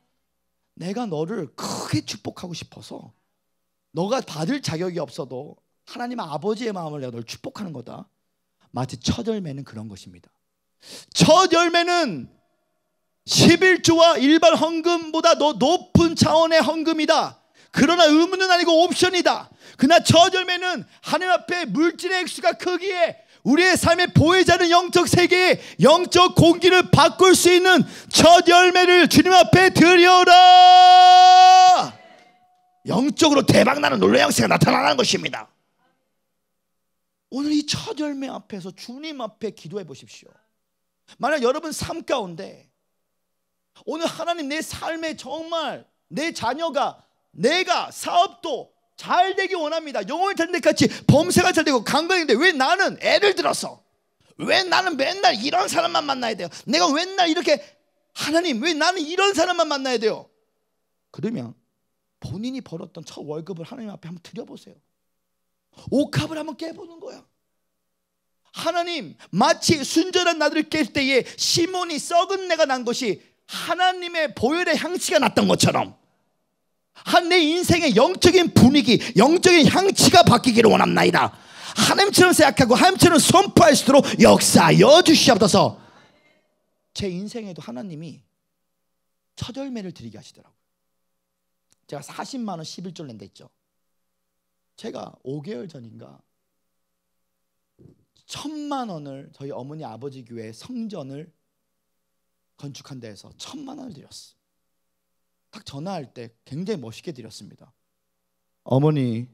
내가 너를 크게 축복하고 싶어서 너가 받을 자격이 없어도 하나님 아버지의 마음을 내가 널 축복하는 거다. 마치 첫 열매는 그런 것입니다. 첫 열매는 11조와 일반 헌금보다 더 높은 차원의 헌금이다. 그러나 의무는 아니고 옵션이다. 그러나 첫 열매는 하늘 앞에 물질의 액수가 크기에 우리의 삶의 보혜자는 영적 세계에 영적 공기를 바꿀 수 있는 첫 열매를 주님 앞에 드려라. 영적으로 대박나는 놀라양세가 나타나는 것입니다. 오늘 이 첫 열매 앞에서 주님 앞에 기도해 보십시오. 만약 여러분 삶 가운데 오늘 하나님 내 삶에 정말 내 자녀가 내가 사업도 잘 되기 원합니다. 영혼의 텐데같이 범세가 잘 되고 강건인데 왜 나는 애를 들어서 왜 나는 맨날 이런 사람만 만나야 돼요? 내가 맨날 이렇게 하나님 왜 나는 이런 사람만 만나야 돼요? 그러면 본인이 벌었던 첫 월급을 하나님 앞에 한번 드려보세요. 옥합을 한번 깨보는 거야. 하나님 마치 순전한 나들을 깰 때에 시몬이 썩은 내가 난 것이 하나님의 보혈의 향취가 났던 것처럼 한 내 인생의 영적인 분위기, 영적인 향취가 바뀌기를 원합나다 하나님처럼 생각하고 하나님처럼 선포할수록 역사여 주시옵소서. 제 인생에도 하나님이 처절매를 드리게 하시더라고요. 제가 40만 원 11조를 낸다 했죠. 제가 5개월 전인가 천만 원을 저희 어머니 아버지 교회 성전을 건축한데에서 천만 원을 드렸어. 딱 전화할 때 굉장히 멋있게 드렸습니다. 어머니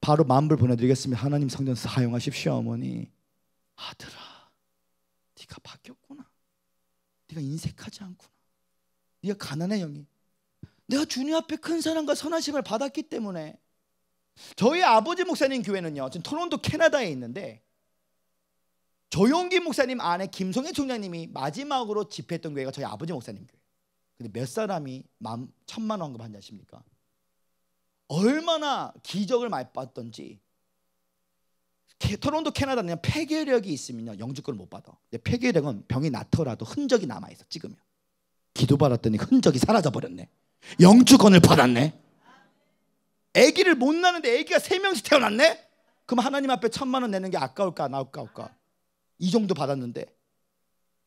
바로 만불 보내드리겠습니다. 하나님 성전 사용하십시오 어머니. 아들아 네가 바뀌었구나. 네가 인색하지 않구나. 네가 가난의 영이. 내가 주님 앞에 큰 사랑과 선하심을 받았기 때문에 저희 아버지 목사님 교회는요. 지금 토론도 캐나다에 있는데 조용기 목사님 아내 김성애 총장님이 마지막으로 집회했던 교회가 저희 아버지 목사님 교회. 근데 몇 사람이 만, 천만 원급한 자십니까? 얼마나 기적을 맛봤던지 토론도 캐나다는 폐괴력이 있으면 영주권을 못 받아. 근데 폐괴력은 병이 낫더라도 흔적이 남아있어 찍으면. 기도 받았더니 흔적이 사라져버렸네. 영주권을 받았네. 아기를 못 낳는데 아기가 세 명씩 태어났네? 그럼 하나님 앞에 천만 원 내는 게 아까울까 안 아까울까? 이 정도 받았는데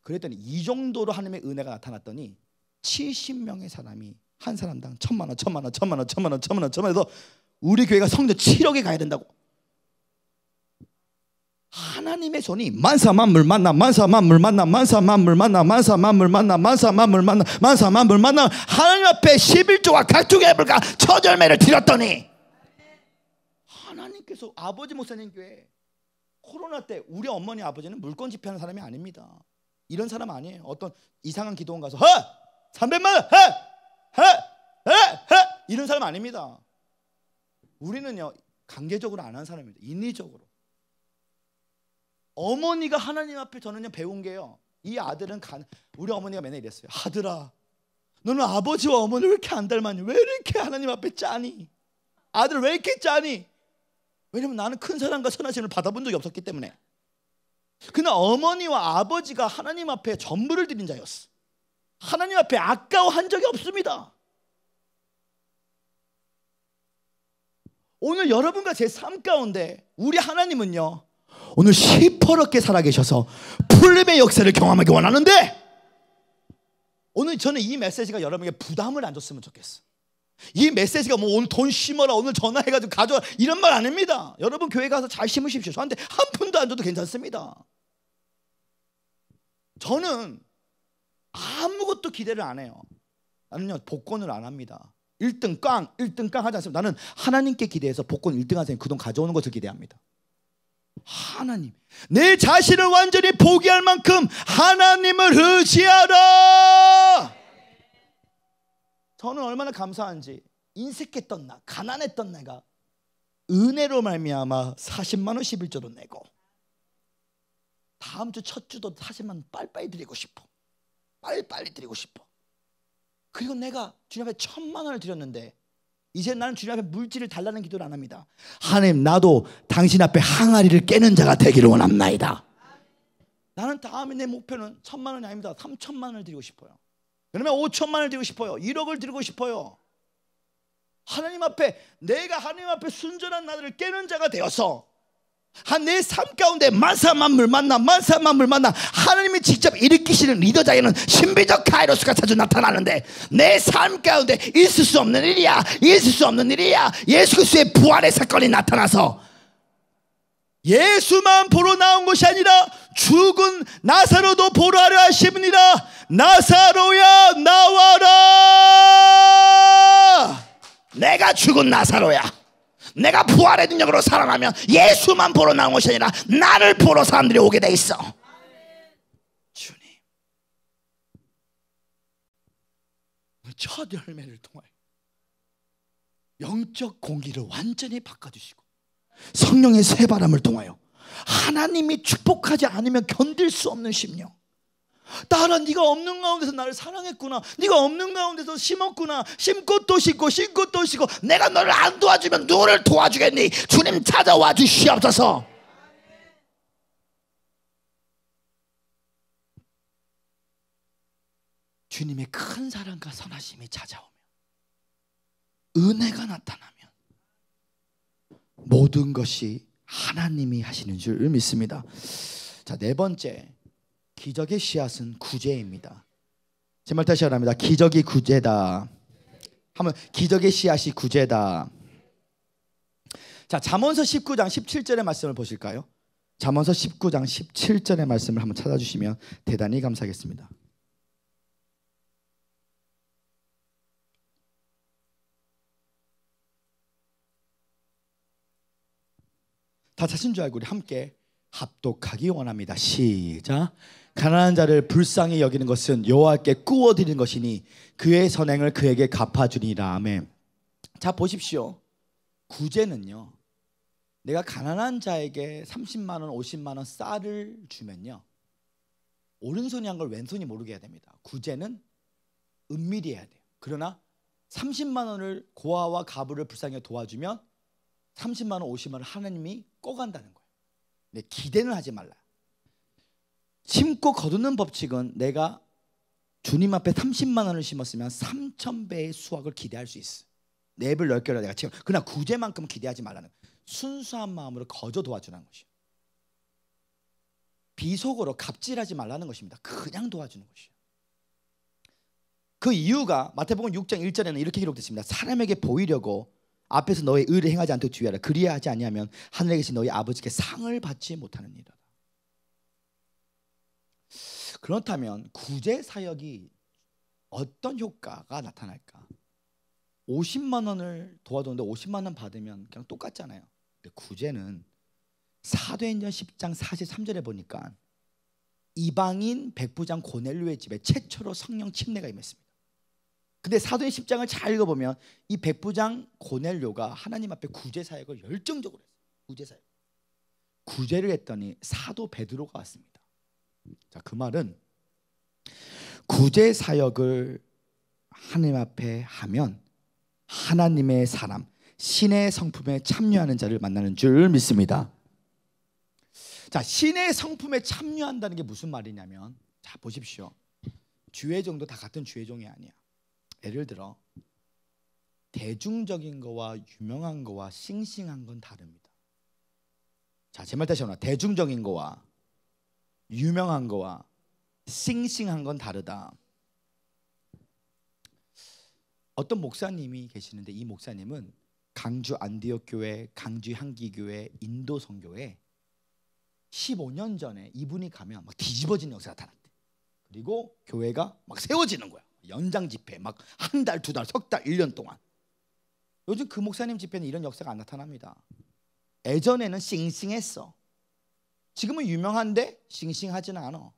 그랬더니 이 정도로 하나님의 은혜가 나타났더니 70명의 사람이 한 사람당 천만 원, 천만 원, 천만 원, 천만 원, 천만 원, 천만 원 해서 우리 교회가 성도 7억에 가야 된다고. 하나님의 손이 만사 만물 만나 만사 만물 만나 만사 만물 만나 만사 만물 만나 만사 만물 만나 만사 만물 만나 하나님 앞에 11조와 각종 예불과 처절매를 드렸더니 하나님께서 아버지 목사님 교회 코로나 때 우리 어머니 아버지는 물건 집회하는 사람이 아닙니다. 이런 사람 아니에요. 어떤 이상한 기도원 가서 허 300만 원 허허허 이런 사람 아닙니다. 우리는요 강제적으로안 한 사람입니다. 인위적으로 어머니가 하나님 앞에 저는요 배운 게요. 이 아들은 간, 우리 어머니가 맨날 이랬어요. 아들아, 너는 아버지와 어머니 왜 이렇게 안 닮았니? 왜 이렇게 하나님 앞에 짜니? 아들 왜 이렇게 짜니? 왜냐면 나는 큰 사랑과 선하심을 받아본 적이 없었기 때문에. 그러나 어머니와 아버지가 하나님 앞에 전부를 드린 자였어. 하나님 앞에 아까워한 적이 없습니다. 오늘 여러분과 제 삶 가운데 우리 하나님은요 오늘 시퍼렇게 살아계셔서 풀림의 역사를 경험하기 원하는데 오늘 저는 이 메시지가 여러분에게 부담을 안 줬으면 좋겠어. 이 메시지가 뭐오돈 심어라 오늘 전화해가지고 가져와 이런 말 아닙니다. 여러분 교회 가서 잘 심으십시오. 저한테 한 푼도 안 줘도 괜찮습니다. 저는 아무것도 기대를 안 해요. 나는요 복권을 안 합니다. 1등 깡, 1등 깡 하지 않습니다. 나는 하나님께 기대해서 복권 1등 하세요. 그 돈 가져오는 것을 기대합니다. 하나님. 내 자신을 완전히 포기할 만큼 하나님을 의지하라. 저는 얼마나 감사한지 인색했던 나, 가난했던 내가 은혜로 말미암아 40만 원 11조도 내고 다음 주 첫 주도 40만 원 빨리빨리 드리고 싶어. 빨리빨리 드리고 싶어. 그리고 내가 주님 앞에 천만 원을 드렸는데 이제 나는 주님 앞에 물질을 달라는 기도를 안 합니다. 하나님 나도 당신 앞에 항아리를 깨는 자가 되기를 원합나다 나는 다음에 내 목표는 천만 원이 아닙니다. 삼천만 원을 드리고 싶어요. 그러면 오천만 원을 드리고 싶어요. 일억을 드리고 싶어요. 하나님 앞에 내가 하나님 앞에 순전한 나를 깨는 자가 되어서 한내삶 가운데 만사 만물 만나 만사 만물 만나 하나님이 직접 일으키시는 리더자에는 신비적 카이로스가 자주 나타나는데 내 삶 가운데 있을 수 없는 일이야 있을 수 없는 일이야 예수 그리스의 부활의 사건이 나타나서 예수만 보러 나온 것이 아니라 죽은 나사로도 보러 하려 하심이니라 나사로야 나와라 내가 죽은 나사로야 내가 부활의 능력으로 살아나면 예수만 보러 나온 것이 아니라 나를 보러 사람들이 오게 돼 있어. 주님. 첫 열매를 통하여 영적 공기를 완전히 바꿔주시고 성령의 새 바람을 통하여 하나님이 축복하지 않으면 견딜 수 없는 심령 나는 네가 없는 가운데서 나를 사랑했구나. 네가 없는 가운데서 심었구나. 심고 또 심고 심고 또 심고 내가 너를 안 도와주면 누구를 도와주겠니? 주님 찾아와 주시옵소서. 주님의 큰 사랑과 선하심이 찾아오면 은혜가 나타나면 모든 것이 하나님이 하시는 줄 믿습니다. 자, 네 번째. 기적의 씨앗은 구제입니다. 제 말 다시 말합니다. 기적이 구제다. 하면 기적의 씨앗이 구제다. 자, 잠언서 19장 17절의 말씀을 보실까요? 잠언서 19장 17절의 말씀을 한번 찾아주시면 대단히 감사하겠습니다. 다 자신 줄 알고 우리 함께 합독하기 원합니다. 시작. 가난한 자를 불쌍히 여기는 것은 여호와께 꾸어 드리는 것이니 그의 선행을 그에게 갚아 주리라. 아멘. 자 보십시오. 구제는요. 내가 가난한 자에게 30만 원, 50만 원 쌀을 주면요. 오른손이 한 걸 왼손이 모르게 해야 됩니다. 구제는 은밀히 해야 돼요. 그러나 30만 원을 고아와 가부를 불쌍히 도와주면 30만 원, 50만 원 하나님이 꺼간다는 거예요. 근 기대는 하지 말라. 심고 거두는 법칙은 내가 주님 앞에 30만 원을 심었으면 3천 배의 수확을 기대할 수 있어. 내입 네 넓게라 내가 채워. 그러나 구제만큼 기대하지 말라는 순수한 마음으로 거저 도와주는 것이요. 비속어로 갑질하지 말라는 것입니다. 그냥 도와주는 것이요. 그 이유가 마태복음 6장 1절에는 이렇게 기록됐습니다. 사람에게 보이려고 앞에서 너의 의를 행하지 않도록 주의하라. 그리하지 아니하면 하늘에 계신 너희 아버지께 상을 받지 못하느니라. 그렇다면 구제 사역이 어떤 효과가 나타날까? 50만 원을 도와줬는데 50만 원 받으면 그냥 똑같잖아요. 근데 구제는 사도행전 10장 43절에 보니까 이방인 백부장 고넬료의 집에 최초로 성령 침례가 임했습니다. 근데 사도행전 10장을 잘 읽어보면 이 백부장 고넬료가 하나님 앞에 구제 사역을 열정적으로 했어요. 구제 사역. 구제를 했더니 사도 베드로가 왔습니다. 자, 그 말은 구제 사역을 하나님 앞에 하면 하나님의 사람, 신의 성품에 참여하는 자를 만나는 줄 믿습니다. 자, 신의 성품에 참여한다는 게 무슨 말이냐면 자, 보십시오. 주회종도 다 같은 주회종이 아니야. 예를 들어 대중적인 거와 유명한 거와 싱싱한 건 다릅니다. 자, 제 말 다시 하나. 대중적인 거와 유명한 거와 싱싱한 건 다르다. 어떤 목사님이 계시는데 이 목사님은 강주 안디옥 교회, 강주 향기 교회, 인도 선교회 15년 전에 이분이 가면 막 뒤집어지는 역사가 나타났대. 그리고 교회가 막 세워지는 거야. 연장 집회 막한 달, 두 달, 석 달, 1년 동안. 요즘 그 목사님 집회는 이런 역사가 안 나타납니다. 예전에는 싱싱했어. 지금은 유명한데 싱싱하지는 않아.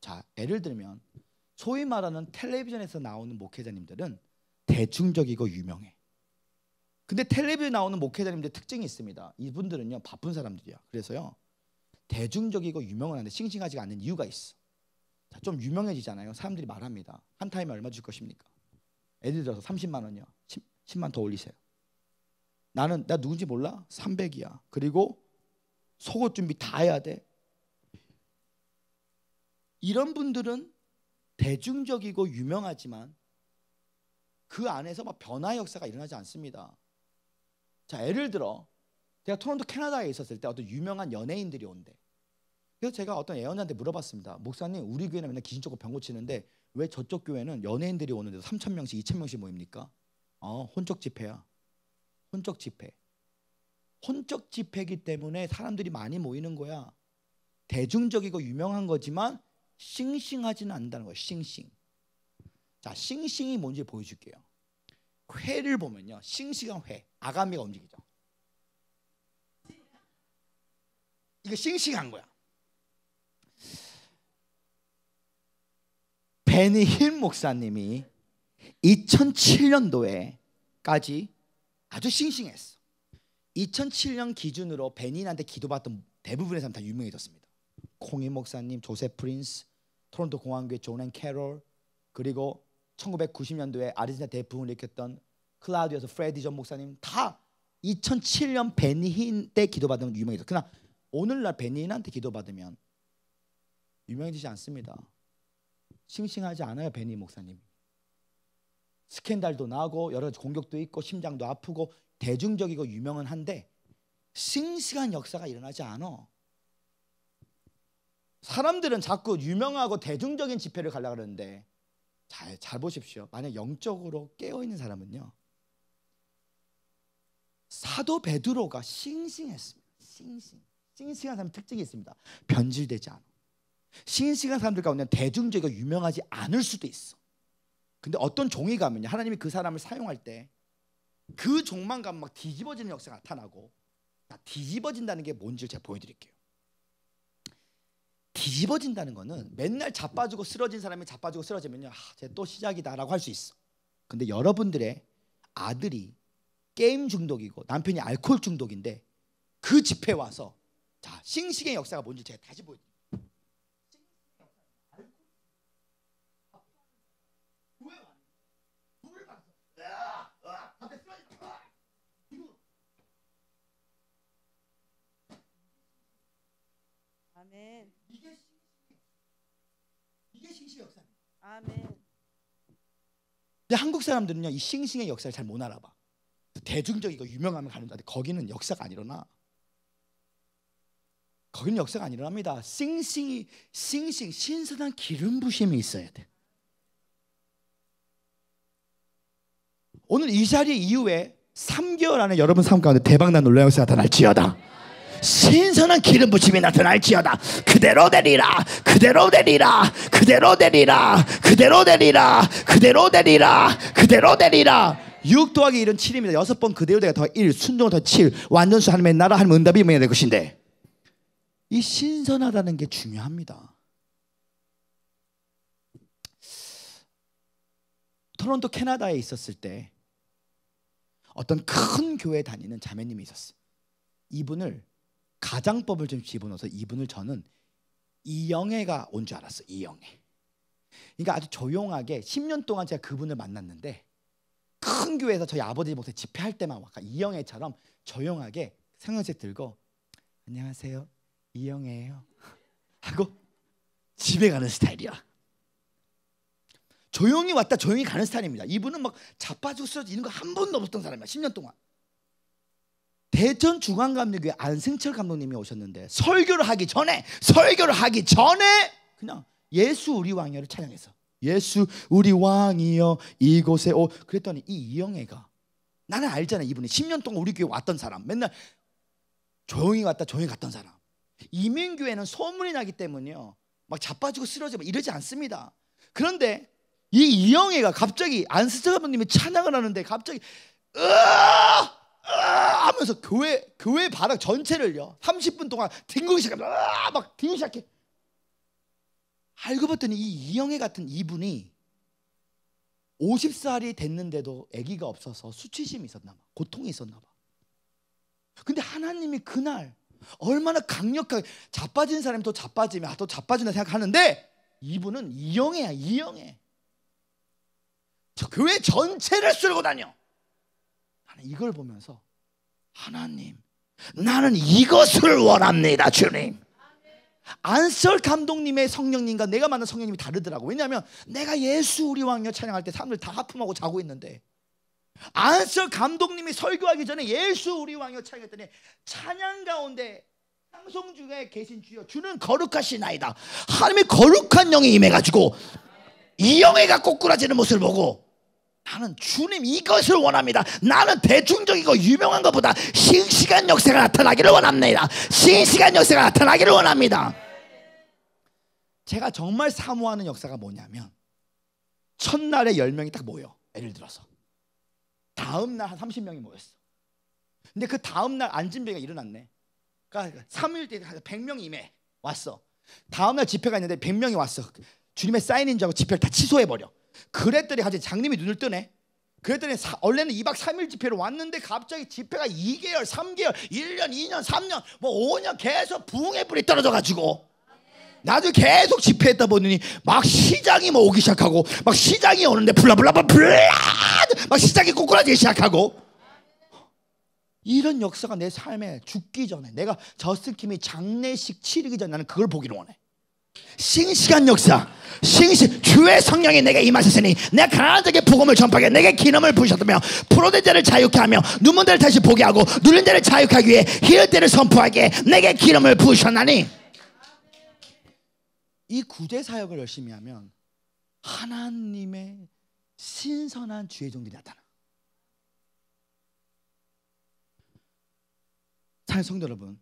자, 예를 들면 소위 말하는 텔레비전에서 나오는 목회자님들은 대중적이고 유명해. 근데 텔레비에 전 나오는 목회자님들 특징이 있습니다. 이분들은요 바쁜 사람들이야. 그래서요 대중적이고 유명한데 싱싱하지 않는 이유가 있어. 자, 좀 유명해지잖아요. 사람들이 말합니다. 한 타임에 얼마 줄 것입니까? 예를 들어서 30만 원이요. 10, 만더 올리세요. 나는 나 누군지 몰라? 300이야. 그리고 속옷 준비 다 해야 돼. 이런 분들은 대중적이고 유명하지만 그 안에서 막 변화 역사가 일어나지 않습니다. 자, 예를 들어 제가 토론토 캐나다에 있었을 때 어떤 유명한 연예인들이 온대. 그래서 제가 어떤 예언자한테 물어봤습니다. 목사님, 우리 교회는 맨날 귀신 쫓고 병 고치는데 왜 저쪽 교회는 연예인들이 오는데 3천 명씩, 2천 명씩 모입니까? 어, 혼적 집회야. 혼적 집회. 혼적 집회이기 때문에 사람들이 많이 모이는 거야. 대중적이고 유명한 거지만 싱싱하지는 않다는 거야. 싱싱. 자, 싱싱이 뭔지 보여줄게요. 회를 보면요. 싱싱한 회. 아가미가 움직이죠. 이게 싱싱한 거야. 베니힐 목사님이 2007년도에까지 아주 싱싱했어. 2007년 기준으로 베닌한테 기도받던 대부분의 사람 다 유명해졌습니다. 콩이 목사님, 조셉 프린스, 토론토 공항교회 존앤 캐롤, 그리고 1990년도에 아르헨티나 대부흥을 일으켰던 클라우디에서 프레디 전 목사님 다 2007년 베닌 때 기도받으면 유명해졌. 그러나 오늘날 베닌한테 기도받으면 유명해지지 않습니다. 싱싱하지 않아요 베닌 목사님. 스캔들도 나고 여러 가지 공격도 있고 심장도 아프고 대중적이고 유명은 한데 싱싱한 역사가 일어나지 않아. 사람들은 자꾸 유명하고 대중적인 집회를 가려고 그러는데 잘, 잘 보십시오. 만약 영적으로 깨어있는 사람은요. 사도 베드로가 싱싱했습니다. 싱싱. 싱싱한 사람 특징이 있습니다. 변질되지 않아. 싱싱한 사람들 가운데 대중적이고 유명하지 않을 수도 있어. 근데 어떤 종이 가면요. 하나님이 그 사람을 사용할 때그 종만감 막 뒤집어지는 역사가 나타나고 뒤집어진다는 게 뭔지를 제가 보여드릴게요. 뒤집어진다는 거는 맨날 자빠지고 쓰러진 사람이 자빠지고 쓰러지면요, 아, 쟤또 시작이다라고 할 수 있어. 근데 여러분들의 아들이 게임 중독이고 남편이 알코올 중독인데 그집회 와서 자 싱싱의 역사가 뭔지 제가 다시 보여드릴게요. 근데 한국 사람들은요 이 싱싱의 역사를 잘 못 알아봐. 대중적이고 유명하면 가는 데 거기는 역사가 안 일어나. 거기는 역사가 안 일어납니다. 싱싱이 싱싱 신선한 기름 부심이 있어야 돼. 오늘 이 자리 이후에 3개월 안에 여러분 삶 가운데 대박난 놀라운 역사가 나타날지어다. 신선한 기름 부침이 나타날지어다 그대로 되리라 그대로 되리라 그대로 되리라 그대로 되리라 그대로 되리라 그대로 되리라 6 더하기 1은 7입니다 여섯 번 그대로 되가 더 1, 순종을 더7 완전수 하나님의 나라 하나님 응답이 임해야 될 것인데 이 신선하다는 게 중요합니다 토론토 캐나다에 있었을 때 어떤 큰교회 다니는 자매님이 있었어요 이분을 가장법을 좀 집어넣어서 이분을 저는 이영애가 온 줄 알았어. 이영애. 그러니까 아주 조용하게 10년 동안 제가 그분을 만났는데 큰 교회에서 저희 아버지 목사 집회할 때만 아까 이영애처럼 조용하게 생형책 들고 안녕하세요 이영애예요 하고 집에 가는 스타일이야. 조용히 왔다 조용히 가는 스타일입니다. 이분은 막 자빠지고 쓰러지는 거 한 번도 없었던 사람이야. 10년 동안. 대전 중앙감독교회 안승철 감독님이 오셨는데 설교를 하기 전에 설교를 하기 전에 그냥 예수 우리 왕이여를 찬양해서 예수 우리 왕이여 이곳에 오 그랬더니 이 이영애가 나는 알잖아 이분이 10년 동안 우리 교회 왔던 사람 맨날 조용히 왔다 조용히 갔던 사람 이민교회는 소문이 나기 때문에요 막 자빠지고 쓰러지고 이러지 않습니다 그런데 이 이영애가 갑자기 안승철 감독님이 찬양을 하는데 갑자기 으아 하면서 교회 교회 바닥 전체를요 30분 동안 뒹구기 시작해막 뒹기 시작해 알고 봤더니 이 이영애 같은 이분이 50살이 됐는데도 아기가 없어서 수치심이 있었나 봐 고통이 있었나 봐 근데 하나님이 그날 얼마나 강력하게 자빠진 사람이 더 자빠지면 아, 더 자빠진다 생각하는데 이분은 이영애야 이영애 저 교회 전체를 쓸고 다녀 나는 이걸 보면서 하나님 나는 이것을 원합니다 주님 안설 감독님의 성령님과 내가 만난 성령님이 다르더라고 왜냐하면 내가 예수 우리 왕녀 찬양할 때 사람들 다 하품하고 자고 있는데 안설 감독님이 설교하기 전에 예수 우리 왕여 찬양했더니 찬양 가운데 상송 중에 계신 주여 주는 거룩하시나이다 하나님의 거룩한 영이 임해가지고 이 영애가 꼬꾸라지는 모습을 보고 나는 주님 이것을 원합니다. 나는 대중적이고 유명한 것보다 신시간 역사가 나타나기를 원합니다. 신시간 역사가 나타나기를 원합니다. 제가 정말 사모하는 역사가 뭐냐면 첫날에 10명이 딱 모여. 예를 들어서. 다음 날한 30명이 모였어. 근데 그 다음 날 안진배가 일어났네. 그러니까 3일 뒤에 100명이 임해 왔어. 다음 날 집회가 있는데 100명이 왔어. 주님의 사인인 줄 알고 집회를 다 취소해 버려. 그랬더니 하여튼 장님이 눈을 뜨네. 그랬더니 사, 원래는 2박 3일 집회로 왔는데 갑자기 집회가 2개월, 3개월, 1년, 2년, 3년, 뭐 5년 계속 부의 불이 떨어져 가지고 나중 계속 집회했다 보니 막 시장이 뭐 오기 시작하고 막 시장이 오는데 블라블라블라 막 시장이 꼬꾸라지기 시작하고 이런 역사가 내 삶에 죽기 전에 내가 저스킴이 장례식 치르기 전에 나는 그걸 보기로 원해. 싱싱한 역사. 싱시 주의 성령이 내게 임하셨으니 내가 가난한 자에게 복음을 전파하게 내게 기념을 부으셨다며 풀어된 자를 자유케 하며 눈먼 자를 다시 보게 하고 누른 자를 자유케 하기 위해 희열 때를 선포하게 내게 기름을 부으셨나니 이 구제 사역을 열심히 하면 하나님의 신선한 주의 종들이 나타나. 사회 성도 여러분,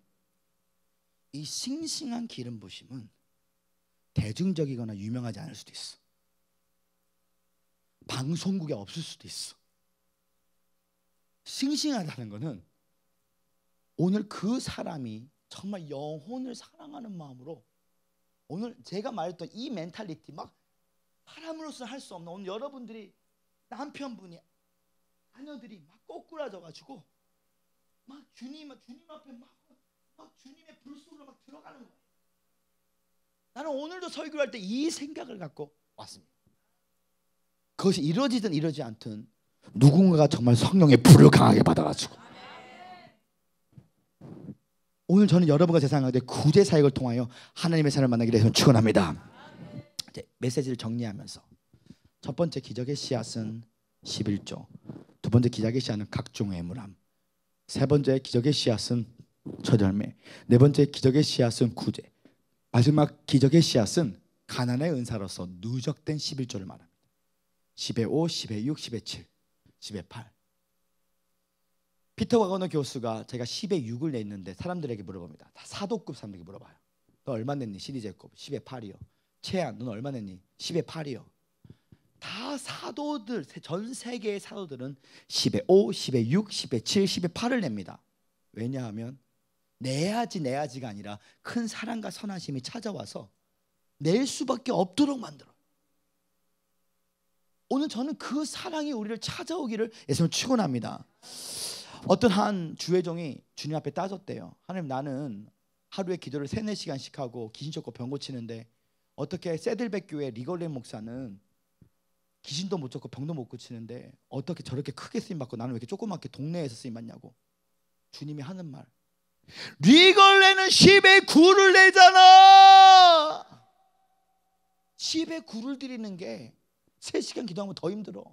이 싱싱한 기름 보심은 대중적이거나 유명하지 않을 수도 있어. 방송국에 없을 수도 있어. 싱싱하다는 거는 오늘 그 사람이 정말 영혼을 사랑하는 마음으로 오늘 제가 말했던 이 멘탈리티 막 사람으로서 할 수 없는 오늘 여러분들이 남편분이 자녀들이 막 꼬꾸라져 가지고 막 주님 주님 앞에 막, 막 주님의 불속으로 막 들어가는 거예요. 나는 오늘도 설교를 할때 이 생각을 갖고 왔습니다. 그것이 이루어지든 이루어지 않든 누군가가 정말 성령의 불을 강하게 받아가지고 오늘 저는 여러분과 제상에 구제 사역을 통하여 하나님의 사람을 만나기를 해서 축원합니다. 메시지를 정리하면서 첫 번째 기적의 씨앗은 11조, 두 번째 기적의 씨앗은 각종 애물함, 세 번째 기적의 씨앗은 처절매, 네 번째 기적의 씨앗은 구제, 마지막 기적의 씨앗은 가난의 은사로서 누적된 11조를 말합니다. 10의 5, 10의 6, 10의 7, 10의 8. 피터 와거너 교수가 제가 10의 6을 냈는데 사람들에게 물어봅니다. 다 사도급 사람들에게 물어봐요. 너 얼마 냈니? 시리제곱 10의 8이요. 최한 넌 얼마 냈니? 10의 8이요. 다 사도들 전 세계의 사도들은 10의 5, 10의 6, 10의 7, 10의 8을 냅니다. 왜냐하면 내야지 내야지가 아니라 큰 사랑과 선하심이 찾아와서 낼 수밖에 없도록 만들어. 오늘 저는 그 사랑이 우리를 찾아오기를 예수님 축원합니다. 어떤 한 주회종이 주님 앞에 따졌대요. 하나님 나는 하루에 기도를 3, 4시간씩 하고 귀신 쫓고 병 고치는데 어떻게 세들백 교회 리걸렌 목사는 귀신도 못 쫓고 병도 못 고치는데 어떻게 저렇게 크게 쓰임 받고 나는 왜 이렇게 조그맣게 동네에서 쓰임 받냐고 주님이 하는 말 리걸 내는 10의 9를 내잖아. 10의 9를 드리는 게 3시간 기도하면 더 힘들어.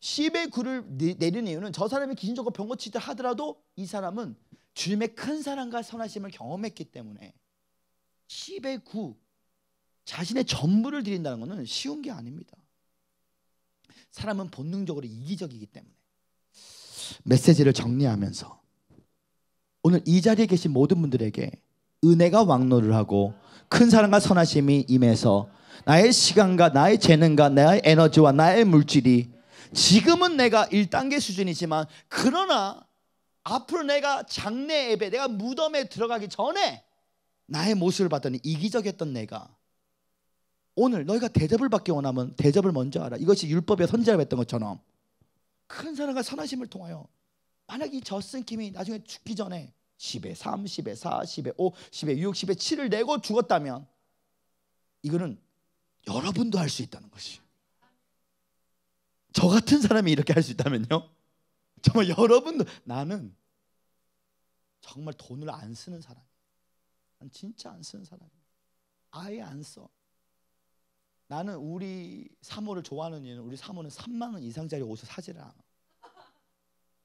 10의 9를 내는 이유는 저 사람이 기신적으로 병고치듯 하더라도 이 사람은 주님의 큰 사랑과 선하심을 경험했기 때문에 10의 9 자신의 전부를 드린다는 것은 쉬운 게 아닙니다. 사람은 본능적으로 이기적이기 때문에 메시지를 정리하면서 오늘 이 자리에 계신 모든 분들에게 은혜가 왕노를 하고 큰 사랑과 선하심이 임해서 나의 시간과 나의 재능과 나의 에너지와 나의 물질이 지금은 내가 1단계 수준이지만 그러나 앞으로 내가 장례 에 내가 무덤에 들어가기 전에 나의 모습을 봤더니 이기적이었던 내가 오늘 너희가 대접을 받기 원하면 대접을 먼저 하라 이것이 율법의 선지자가 했던 것처럼 큰 사랑과 선하심을 통하여 만약 이 젖은 김이 나중에 죽기 전에 10에 3, 10에 4, 10에 5, 10에 6, 10에 7을 내고 죽었다면 이거는 여러분도 할 수 있다는 것이. 저 같은 사람이 이렇게 할 수 있다면요. 정말 여러분도 나는 정말 돈을 안 쓰는 사람. 난 진짜 안 쓰는 사람. 아예 안 써. 나는 우리 사모를 좋아하는 이유는 우리 사모는 3만 원 이상짜리 옷을 사지를 않아.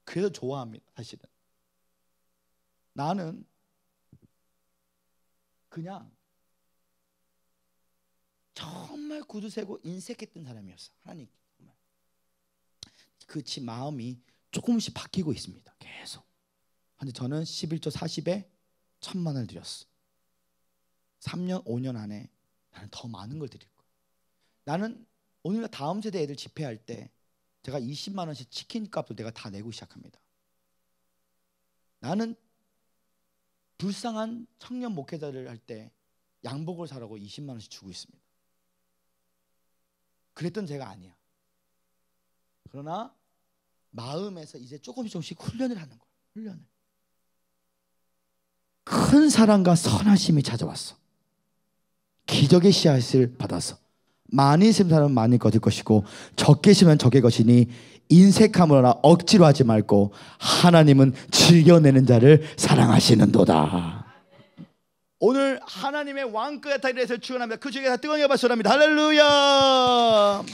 그래서 좋아합니다, 사실은. 나는 그냥 정말 구두 세고 인색했던 사람이었어. 하나님 정말. 그지 마음이 조금씩 바뀌고 있습니다. 계속. 근데 저는 11조 40에 천만 을 드렸어. 3년 5년 안에 나는 더 많은 걸 드릴 거야. 나는 오늘날 다음 세대 애들 집회할 때 제가 20만 원씩 치킨 값도 내가 다 내고 시작합니다. 나는 불쌍한 청년 목회자를 할 때 양복을 사라고 20만 원씩 주고 있습니다. 그랬던 제가 아니야. 그러나 마음에서 이제 조금씩 조금씩 훈련을 하는 거야. 훈련을. 큰 사랑과 선하심이 찾아왔어. 기적의 씨앗을 받아서 많이 심은 사람은 많이 거둘 것이고 적게 심으면 적게 것이니 인색함으로나 억지로 하지 말고 하나님은 즐겨내는 자를 사랑하시는도다. 오늘 하나님의 왕급 에타이서 출근합니다. 그 중에 다 뜨거운 박수랍니다. 할렐루야!